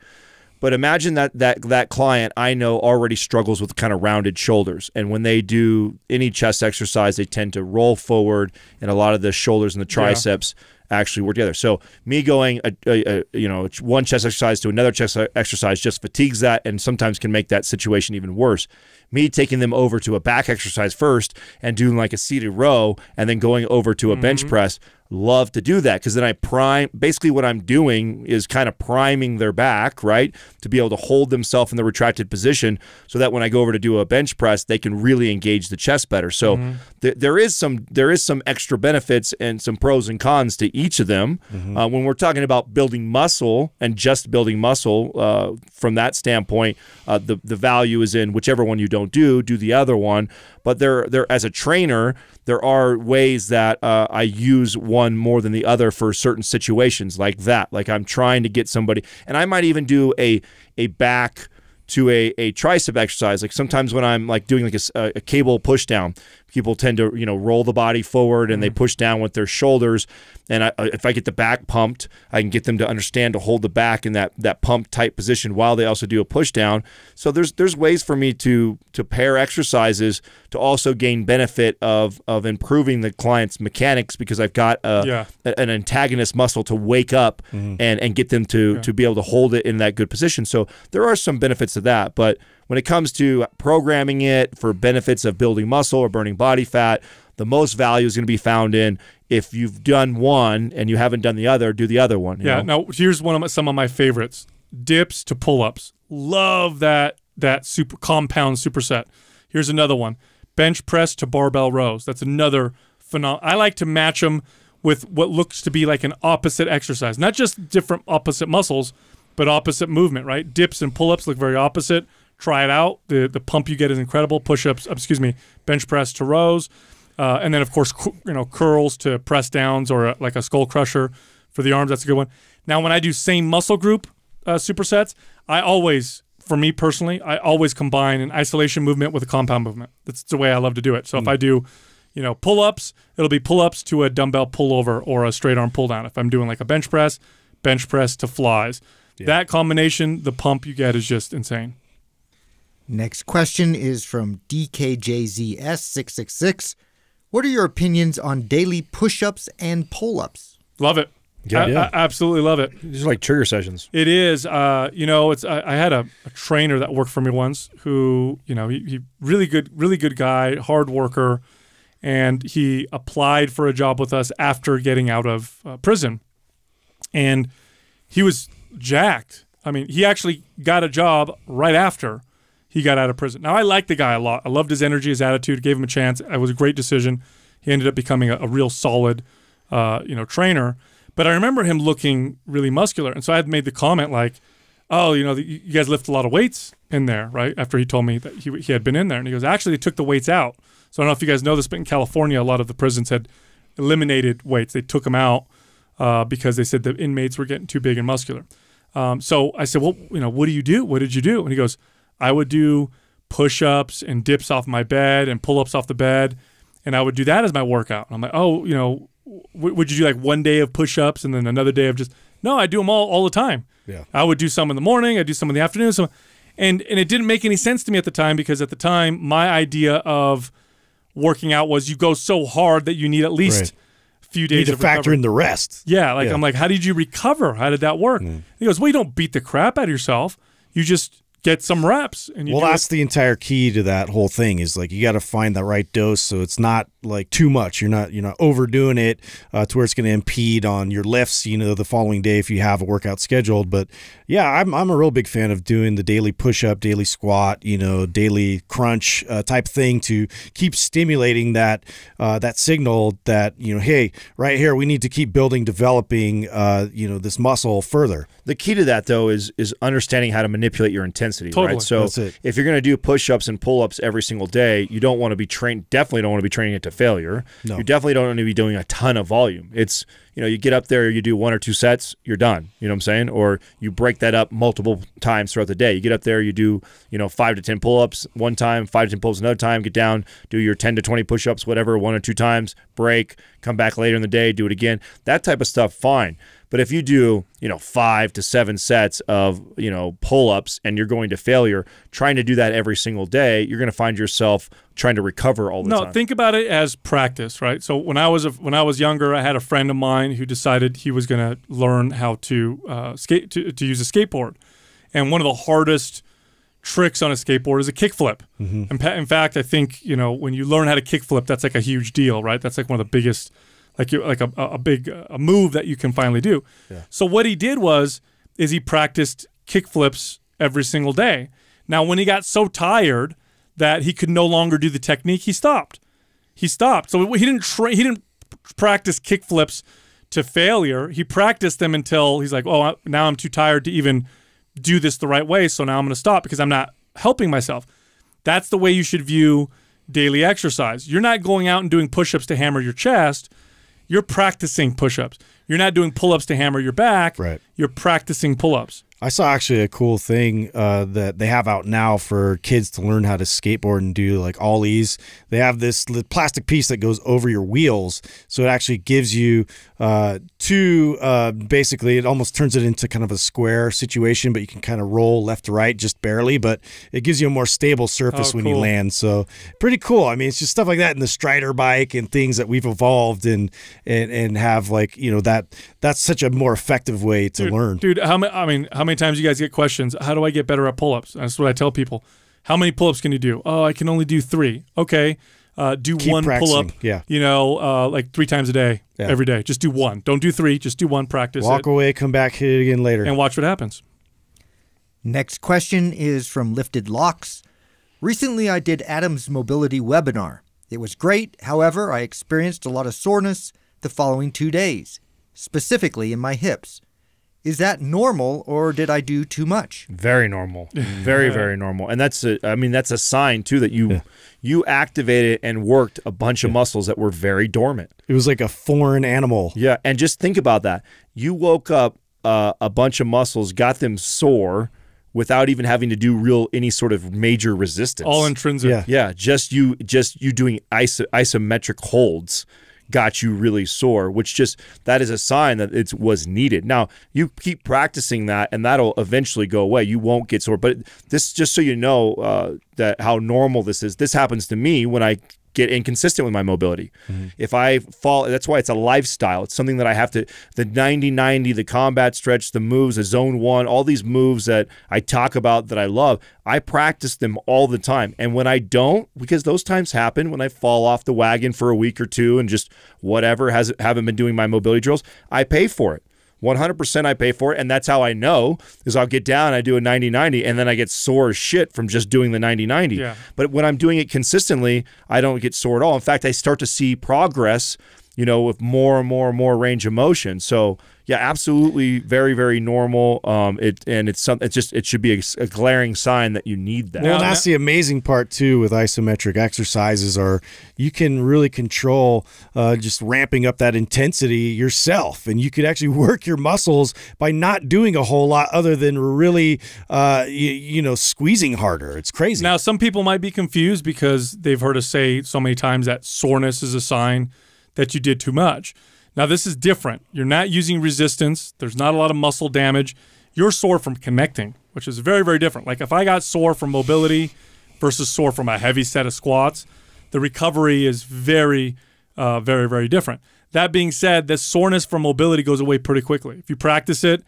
But imagine that that that client I know already struggles with kind of rounded shoulders, and when they do any chest exercise, they tend to roll forward, and a lot of the shoulders and the triceps yeah actually work together. So me going a, a, a, you know one chest exercise to another chest exercise just fatigues that and sometimes can make that situation even worse. Me taking them over to a back exercise first and doing like a seated row and then going over to a mm -hmm. bench press. Love to do that because then I prime. Basically, what I'm doing is kind of priming their back, right, to be able to hold themselves in the retracted position, so that when I go over to do a bench press, they can really engage the chest better. So mm -hmm. th there is some there is some extra benefits and some pros and cons to each of them. Mm-hmm. Uh, when we're talking about building muscle and just building muscle, uh, from that standpoint, uh, the the value is in whichever one you don't do, do the other one. But there, there as a trainer, there are ways that uh, I use one more than the other for certain situations like that. Like I'm trying to get somebody, and I might even do a a back to a, a tricep exercise. Like sometimes when I'm like doing like a, a cable push down, people tend to, you know, roll the body forward and mm -hmm. they mm-hmm. push down with their shoulders. And I, uh, if I get the back pumped, I can get them to understand to hold the back in that, that pump type position while they also do a push down. So there's, there's ways for me to, to pair exercises to also gain benefit of, of improving the client's mechanics because I've got a, yeah. a an antagonist muscle to wake up mm -hmm. and, and get them to, yeah. to be able to hold it in that good position. So there are some benefits to that. But when it comes to programming it for benefits of building muscle or burning body fat, the most value is going to be found in if you've done one and you haven't done the other, do the other one. yeah. Know? Now here's one of my, some of my favorites: dips to pull-ups. Love that that super compound superset. Here's another one: bench press to barbell rows. That's another phenomenal. I like to match them with what looks to be like an opposite exercise, not just different opposite muscles, but opposite movement, right? Dips and pull ups look very opposite. Try it out. The the pump you get is incredible. Push ups, uh, excuse me, bench press to rows, uh, and then of course you know curls to press downs or a, uh, like a skull crusher for the arms. That's a good one. Now when I do same muscle group uh, supersets, I always for me personally, I always combine an isolation movement with a compound movement. That's the way I love to do it. So mm. if hmm. I do, you know, pull ups, it'll be pull ups to a dumbbell pull over or a straight arm pull down. If I'm doing like a bench press, bench press to flies. Yeah. That combination, the pump you get is just insane. Next question is from DKJZS666. What are your opinions on daily push ups and pull ups? Love it. Yeah, yeah. I, absolutely love it. are like trigger sessions. It is. Uh, you know, it's I, I had a, a, trainer that worked for me once who, you know, he, he really good, really good guy, hard worker, and he applied for a job with us after getting out of uh, prison, and he was jacked. I mean, he actually got a job right after he got out of prison. Now, I liked the guy a lot. I loved his energy, his attitude, gave him a chance. It was a great decision. He ended up becoming a, a real solid, uh, you know, trainer. But I remember him looking really muscular. And so I had made the comment like, oh, you know, the, you guys lift a lot of weights in there, right? After he told me that he, he had been in there. And he goes, actually, they took the weights out. So I don't know if you guys know this, but in California, a lot of the prisons had eliminated weights. They took them out uh, because they said the inmates were getting too big and muscular. Um, so I said, well, you know, what do you do? What did you do? And he goes, I would do push ups and dips off my bed and pull ups off the bed. And I would do that as my workout. And I'm like, oh, you know, w- would you do like one day of push ups and then another day of just, no, I do them all all the time. Yeah. I would do some in the morning, I do some in the afternoon. Some, and, and it didn't make any sense to me at the time because at the time, my idea of working out was you go so hard that you need at least. Right few days. You need to factor in the rest. Yeah, like yeah. I'm like, how did you recover? How did that work? Mm. He goes, well, you don't beat the crap out of yourself. You just get some reps. And well, that's it. the entire key to that whole thing is like you got to find the right dose so it's not like too much. You're not you're not overdoing it uh, to where it's going to impede on your lifts. You know, the following day if you have a workout scheduled. But yeah, I'm I'm a real big fan of doing the daily push up, daily squat, you know, daily crunch uh, type thing to keep stimulating that uh, that signal that you know, hey, right here we need to keep building, developing, uh, you know, this muscle further. The key to that though is is understanding how to manipulate your intensity. Totally. Right. So if you're going to do push ups and pull ups every single day, you don't want to be trained. Definitely don't want to be training it to failure. No. You definitely don't want to be doing a ton of volume. It's, you know, you get up there, you do one or two sets, you're done. You know what I'm saying? Or you break that up multiple times throughout the day. You get up there, you do, you know, five to 10 pull ups one time, five to 10 pull ups another time, get down, do your 10 to 20 push ups, whatever, one or two times, break, come back later in the day, do it again. That type of stuff, fine. But if you do, you know, five to seven sets of, you know, pull ups and you're going to failure, trying to do that every single day, you're going to find yourself trying to recover all the no, time. No, think about it as practice, right? So when I was a, when I was younger, I had a friend of mine who decided he was going to learn how to uh, skate to, to use a skateboard, and one of the hardest tricks on a skateboard is a kickflip. Mm -hmm. In, in fact, I think you know when you learn how to kickflip, that's like a huge deal, right? That's like one of the biggest like you like a, a big a move that you can finally do. Yeah. So what he did was is he practiced kick flips every single day. Now when he got so tired that he could no longer do the technique, he stopped. He stopped. So he didn't train. He didn't practice kick flips to failure. He practiced them until he's like, oh, now I'm too tired to even do this the right way. So now I'm going to stop because I'm not helping myself. That's the way you should view daily exercise. You're not going out and doing push ups to hammer your chest you're practicing push ups. You're not doing pull ups to hammer your back. Right. You're practicing pull ups. I saw actually a cool thing uh, that they have out now for kids to learn how to skateboard and do like ollies. They have this plastic piece that goes over your wheels, so it actually gives you uh, two. Uh, basically, it almost turns it into kind of a square situation, but you can kind of roll left to right just barely, but it gives you a more stable surface oh, when cool. you land. So pretty cool. I mean, it's just stuff like that in the Strider bike and things that we've evolved and and and have like you know that that's such a more effective way to dude, learn. Dude, how many? I mean, how many? times you guys get questions, how do I get better at pull ups? That's what I tell people. How many pull ups can you do? Oh, I can only do three. Okay. Uh, do Keep one practicing. pull up, yeah. you know, uh, like three times a day, yeah. every day. Just do one. Don't do three. Just do one. Practice. Walk it, away, come back, hit it again later. And watch what happens. Next question is from Lifted Locks. Recently, I did Adam's mobility webinar. It was great. However, I experienced a lot of soreness the following two days, specifically in my hips is that normal or did I do too much? Very normal. [LAUGHS] very very normal. And that's a, I mean that's a sign too that you yeah. you activated and worked a bunch of muscles that were very dormant. It was like a foreign animal. Yeah, and just think about that. You woke up uh, a bunch of muscles, got them sore without even having to do real any sort of major resistance. All intrinsic. Yeah, yeah just you just you doing iso isometric holds got you really sore, which just that is a sign that it was needed. Now, you keep practicing that and that'll eventually go away. You won't get sore. But this, just so you know, uh, that how normal this is, this happens to me when I get inconsistent with my mobility. Mm-hmm. If I fall, that's why it's a lifestyle. It's something that I have to, the 90 90, the combat stretch, the moves, the zone one, all these moves that I talk about that I love, I practice them all the time. And when I don't, because those times happen when I fall off the wagon for a week or two and just whatever, has, haven't been doing my mobility drills, I pay for it. 100% I pay for it. And that's how I know is I'll get down, I do a 90 90, and then I get sore as shit from just doing the 90 90. Yeah. But when I'm doing it consistently, I don't get sore at all. In fact, I start to see progress you know, with more and more and more range of motion. So yeah, absolutely, very very normal. Um, it and it's something. It's just it should be a, a, glaring sign that you need that. Well, that's the amazing part too with isometric exercises are you can really control uh, just ramping up that intensity yourself, and you could actually [LAUGHS] work your muscles by not doing a whole lot other than really, uh, you know, squeezing harder. It's crazy. Now, some people might be confused because they've heard us say so many times that soreness is a sign that you did too much. Now, this is different. You're not using resistance, there's not a lot of muscle damage. You're sore from connecting, which is very, very different. Like if I got sore from mobility versus sore from a heavy set of squats, the recovery is very, uh, very, very different. That being said, the soreness from mobility goes away pretty quickly. If you practice it,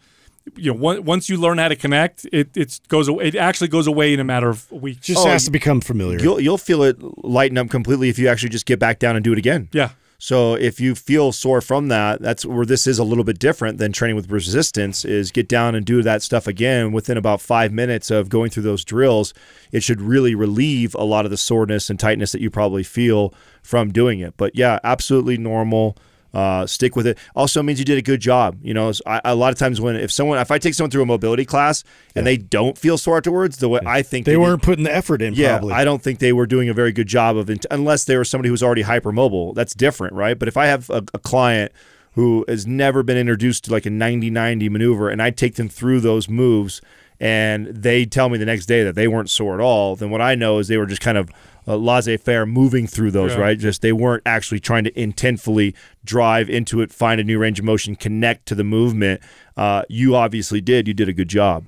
you know, once you learn how to connect, it it goes away. It actually goes away in a matter of weeks. Just oh, has to become familiar. You'll you'll feel it lighten up completely if you actually just get back down and do it again. Yeah, so if you feel sore from that, that's where this is a little bit different than training with resistance is get down and do that stuff again within about 5 minutes of going through those drills. It should really relieve a lot of the soreness and tightness that you probably feel from doing it. But yeah, absolutely normal uh, stick with it. Also means you did a good job. You know, I, a lot of times when if someone if I take someone through a mobility class and yeah. they don't feel sore afterwards, the way yeah. I think they, they weren't did, putting the effort in. Yeah, probably. I don't think they were doing a very good job of unless they were somebody who's already hypermobile. That's different, right? But if I have a, a client who has never been introduced to like a 90-90 maneuver and I take them through those moves and they tell me the next day that they weren't sore at all, then what I know is they were just kind of uh, laissez-faire moving through those, yeah. right? Just they weren't actually trying to intentfully drive into it, find a new range of motion, connect to the movement. Uh, you obviously did. You did a good job.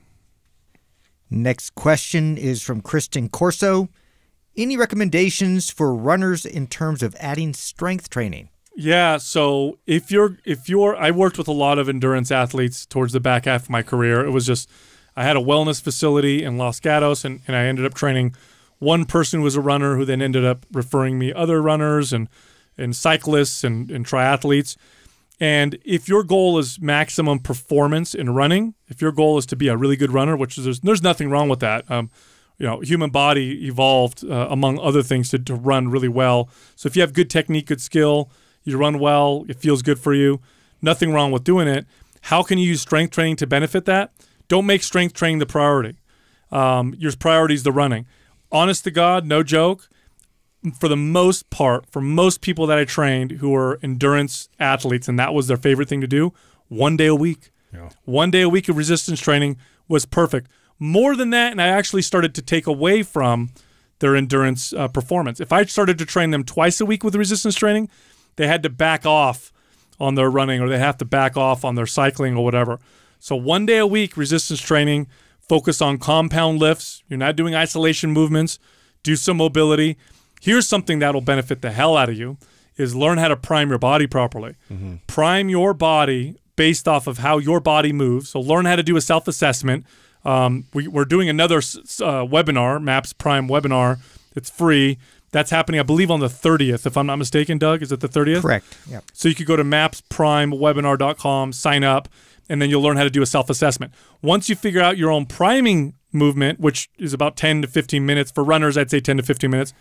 Next question is from Kristen Corso. Any recommendations for runners in terms of adding strength training? Yeah, so if you're if you're I worked with a lot of endurance athletes towards the back half of my career. It was just I had a wellness facility in Los Gatos, and, and I ended up training one person who was a runner who then ended up referring me other runners and, and cyclists and, and triathletes. And if your goal is maximum performance in running, if your goal is to be a really good runner, which is, there's, there's nothing wrong with that. Um, you know, human body evolved uh, among other things to, to run really well. So if you have good technique, good skill, you run well, it feels good for you, nothing wrong with doing it. How can you use strength training to benefit that? Don't make strength training the priority. Um, your priority is the running. Honest to God, no joke. For the most part, for most people that I trained who are endurance athletes and that was their favorite thing to do, one day a week. Yeah. One day a week of resistance training was perfect. More than that, and I actually started to take away from their endurance uh, performance. If I started to train them twice a week with resistance training, they had to back off on their running or they have to back off on their cycling or whatever. So one day a week resistance training, focus on compound lifts. You're not doing isolation movements. Do some mobility. Here's something that'll benefit the hell out of you is learn how to prime your body properly. Mm -hmm. Prime your body based off of how your body moves. So learn how to do a self-assessment. Um, we, are doing another uh, webinar, MAPS Prime webinar. It's free. That's happening, I believe, on the 30th, if I'm not mistaken, Doug. Is it the 30th? Correct. Yep. So you could go to mapsprimewebinar.com, sign up and then you'll learn how to do a self assessment. Once you figure out your own priming movement, which is about 10 to 15 minutes, for runners, I'd say 10 to 15 minutes,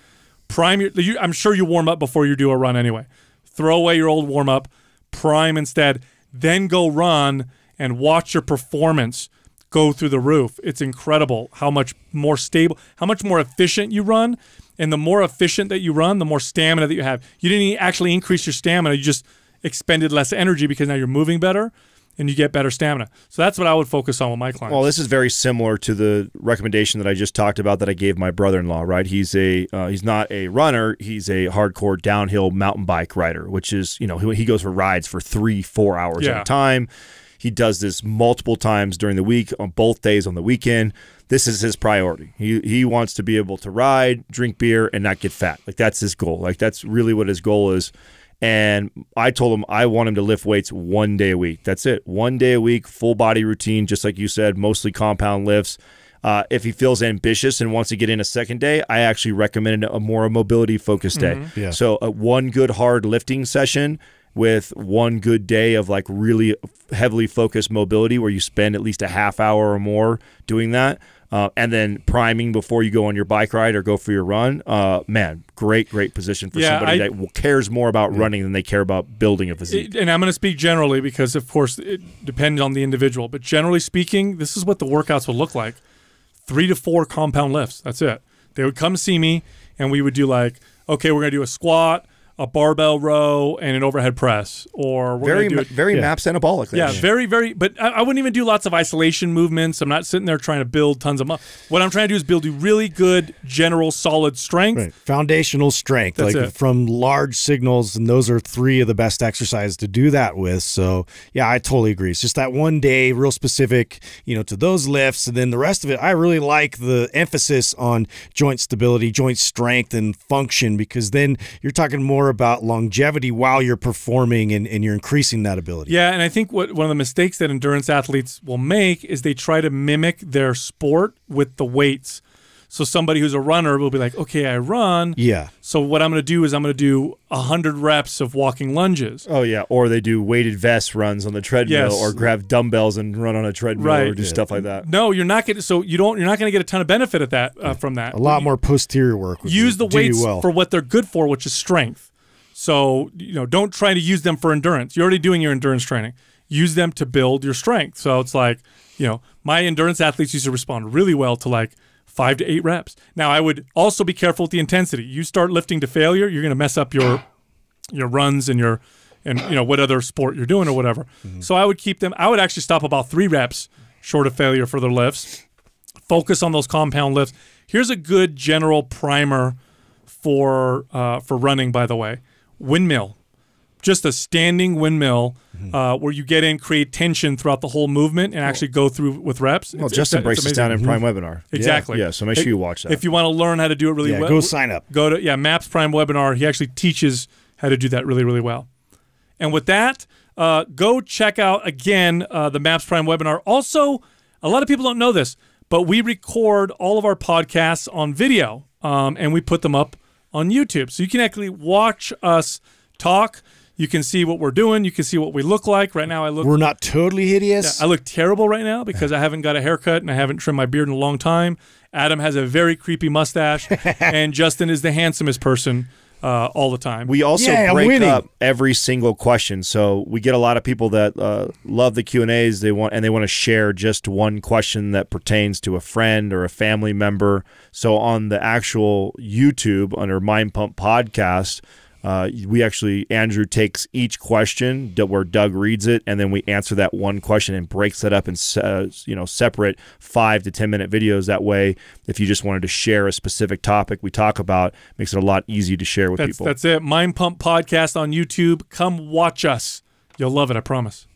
prime your, you, I'm sure you warm up before you do a run anyway. Throw away your old warm up, prime instead, then go run and watch your performance go through the roof. It's incredible how much more stable, how much more efficient you run. And the more efficient that you run, the more stamina that you have. You didn't actually increase your stamina, you just expended less energy because now you're moving better and you get better stamina. So that's what I would focus on with my clients. Well, this is very similar to the recommendation that I just talked about that I gave my brother-in-law. Right? He's a uh, he's not a runner. He's a hardcore downhill mountain bike rider, which is you know he, he goes for rides for three four hours yeah. at a time. He does this multiple times during the week, on both days on the weekend. This is his priority. He he wants to be able to ride, drink beer, and not get fat. Like that's his goal. Like that's really what his goal is. And I told him I want him to lift weights one day a week. That's it. One day a week, full body routine, just like you said, mostly compound lifts. Uh, if he feels ambitious and wants to get in a second day, I actually recommend a more mobility focused day. Mm-hmm. Yeah. So, uh, one good hard lifting session with one good day of like really heavily focused mobility where you spend at least a half hour or more doing that uh, and then priming before you go on your bike ride or go for your run. Uh, man, great, great position for yeah, somebody I, that cares more about running than they care about building a physique. and I'm going to speak generally because, of course, it depends on the individual. But generally speaking, this is what the workouts would look like: three to four compound lifts. That's it. They would come see me, and we would do like, okay, we're going to do a squat a barbell row and an overhead press, or very do it, very yeah. maps anabolic. Yeah, yeah, very very. But I, I, wouldn't even do lots of isolation movements. I'm not sitting there trying to build tons of. Mu- what I'm trying to do is build you really good general solid strength, right. foundational strength, That's like it. from large signals, and those are three of the best exercises to do that with. So yeah, I totally agree. It's just that one day, real specific, you know, to those lifts, and then the rest of it. I really like the emphasis on joint stability, joint strength, and function because then you're talking more about longevity while you're performing and, and you're increasing that ability. Yeah, and I think what one of the mistakes that endurance athletes will make is they try to mimic their sport with the weights. So somebody who's a runner will be like, okay, I run. Yeah. So what I'm going to do is I'm going to do 100 reps of walking lunges. Oh, yeah. Or they do weighted vest runs on the treadmill yes. or grab dumbbells and run on a treadmill right. or do yeah. stuff like that. No, you're not getting, so you don't, you're not going to get a ton of benefit at that uh, from that. A lot you, more posterior work. Use the weights well. for what they're good for, which is strength. So, you know, don't try to use them for endurance. You're already doing your endurance training. Use them to build your strength. So it's like, you know, my endurance athletes used to respond really well to like five to eight reps. Now I would also be careful with the intensity. You start lifting to failure, you're gonna mess up your your runs and your and you know what other sport you're doing or whatever. Mm-hmm. So I would keep them. I would actually stop about three reps short of failure for their lifts. Focus on those compound lifts. Here's a good general primer for uh, for running. By the way, windmill, just a standing windmill mm-hmm. uh, where you get in, create tension throughout the whole movement, and actually go through with reps. Well, it's, Justin it's, breaks this down in Prime mm-hmm. Webinar. Exactly. Yeah, yeah, so make sure you watch that. If you want to learn how to do it really yeah, well, go sign up. Go to, yeah, MAPS Prime Webinar. He actually teaches how to do that really, really well. And with that, uh, go check out again uh, the MAPS Prime webinar. Also, a lot of people don't know this, but we record all of our podcasts on video um, and we put them up on YouTube. So you can actually watch us talk. You can see what we're doing. You can see what we look like. Right now, I look. We're not totally hideous. Yeah, I look terrible right now because I haven't got a haircut and I haven't trimmed my beard in a long time. Adam has a very creepy mustache, [LAUGHS] and Justin is the handsomest person uh, all the time. We also yeah, break up every single question, so we get a lot of people that uh, love the Q and A's. They want and they want to share just one question that pertains to a friend or a family member. So on the actual YouTube under Mind Pump Podcast, uh, we actually Andrew takes each question where Doug reads it, and then we answer that one question and breaks that up in uh, you know separate five to ten minute videos. That way, if you just wanted to share a specific topic we talk about, makes it a lot easier to share with that's, people. That's it. Mind Pump Podcast on YouTube. Come watch us. You'll love it. I promise.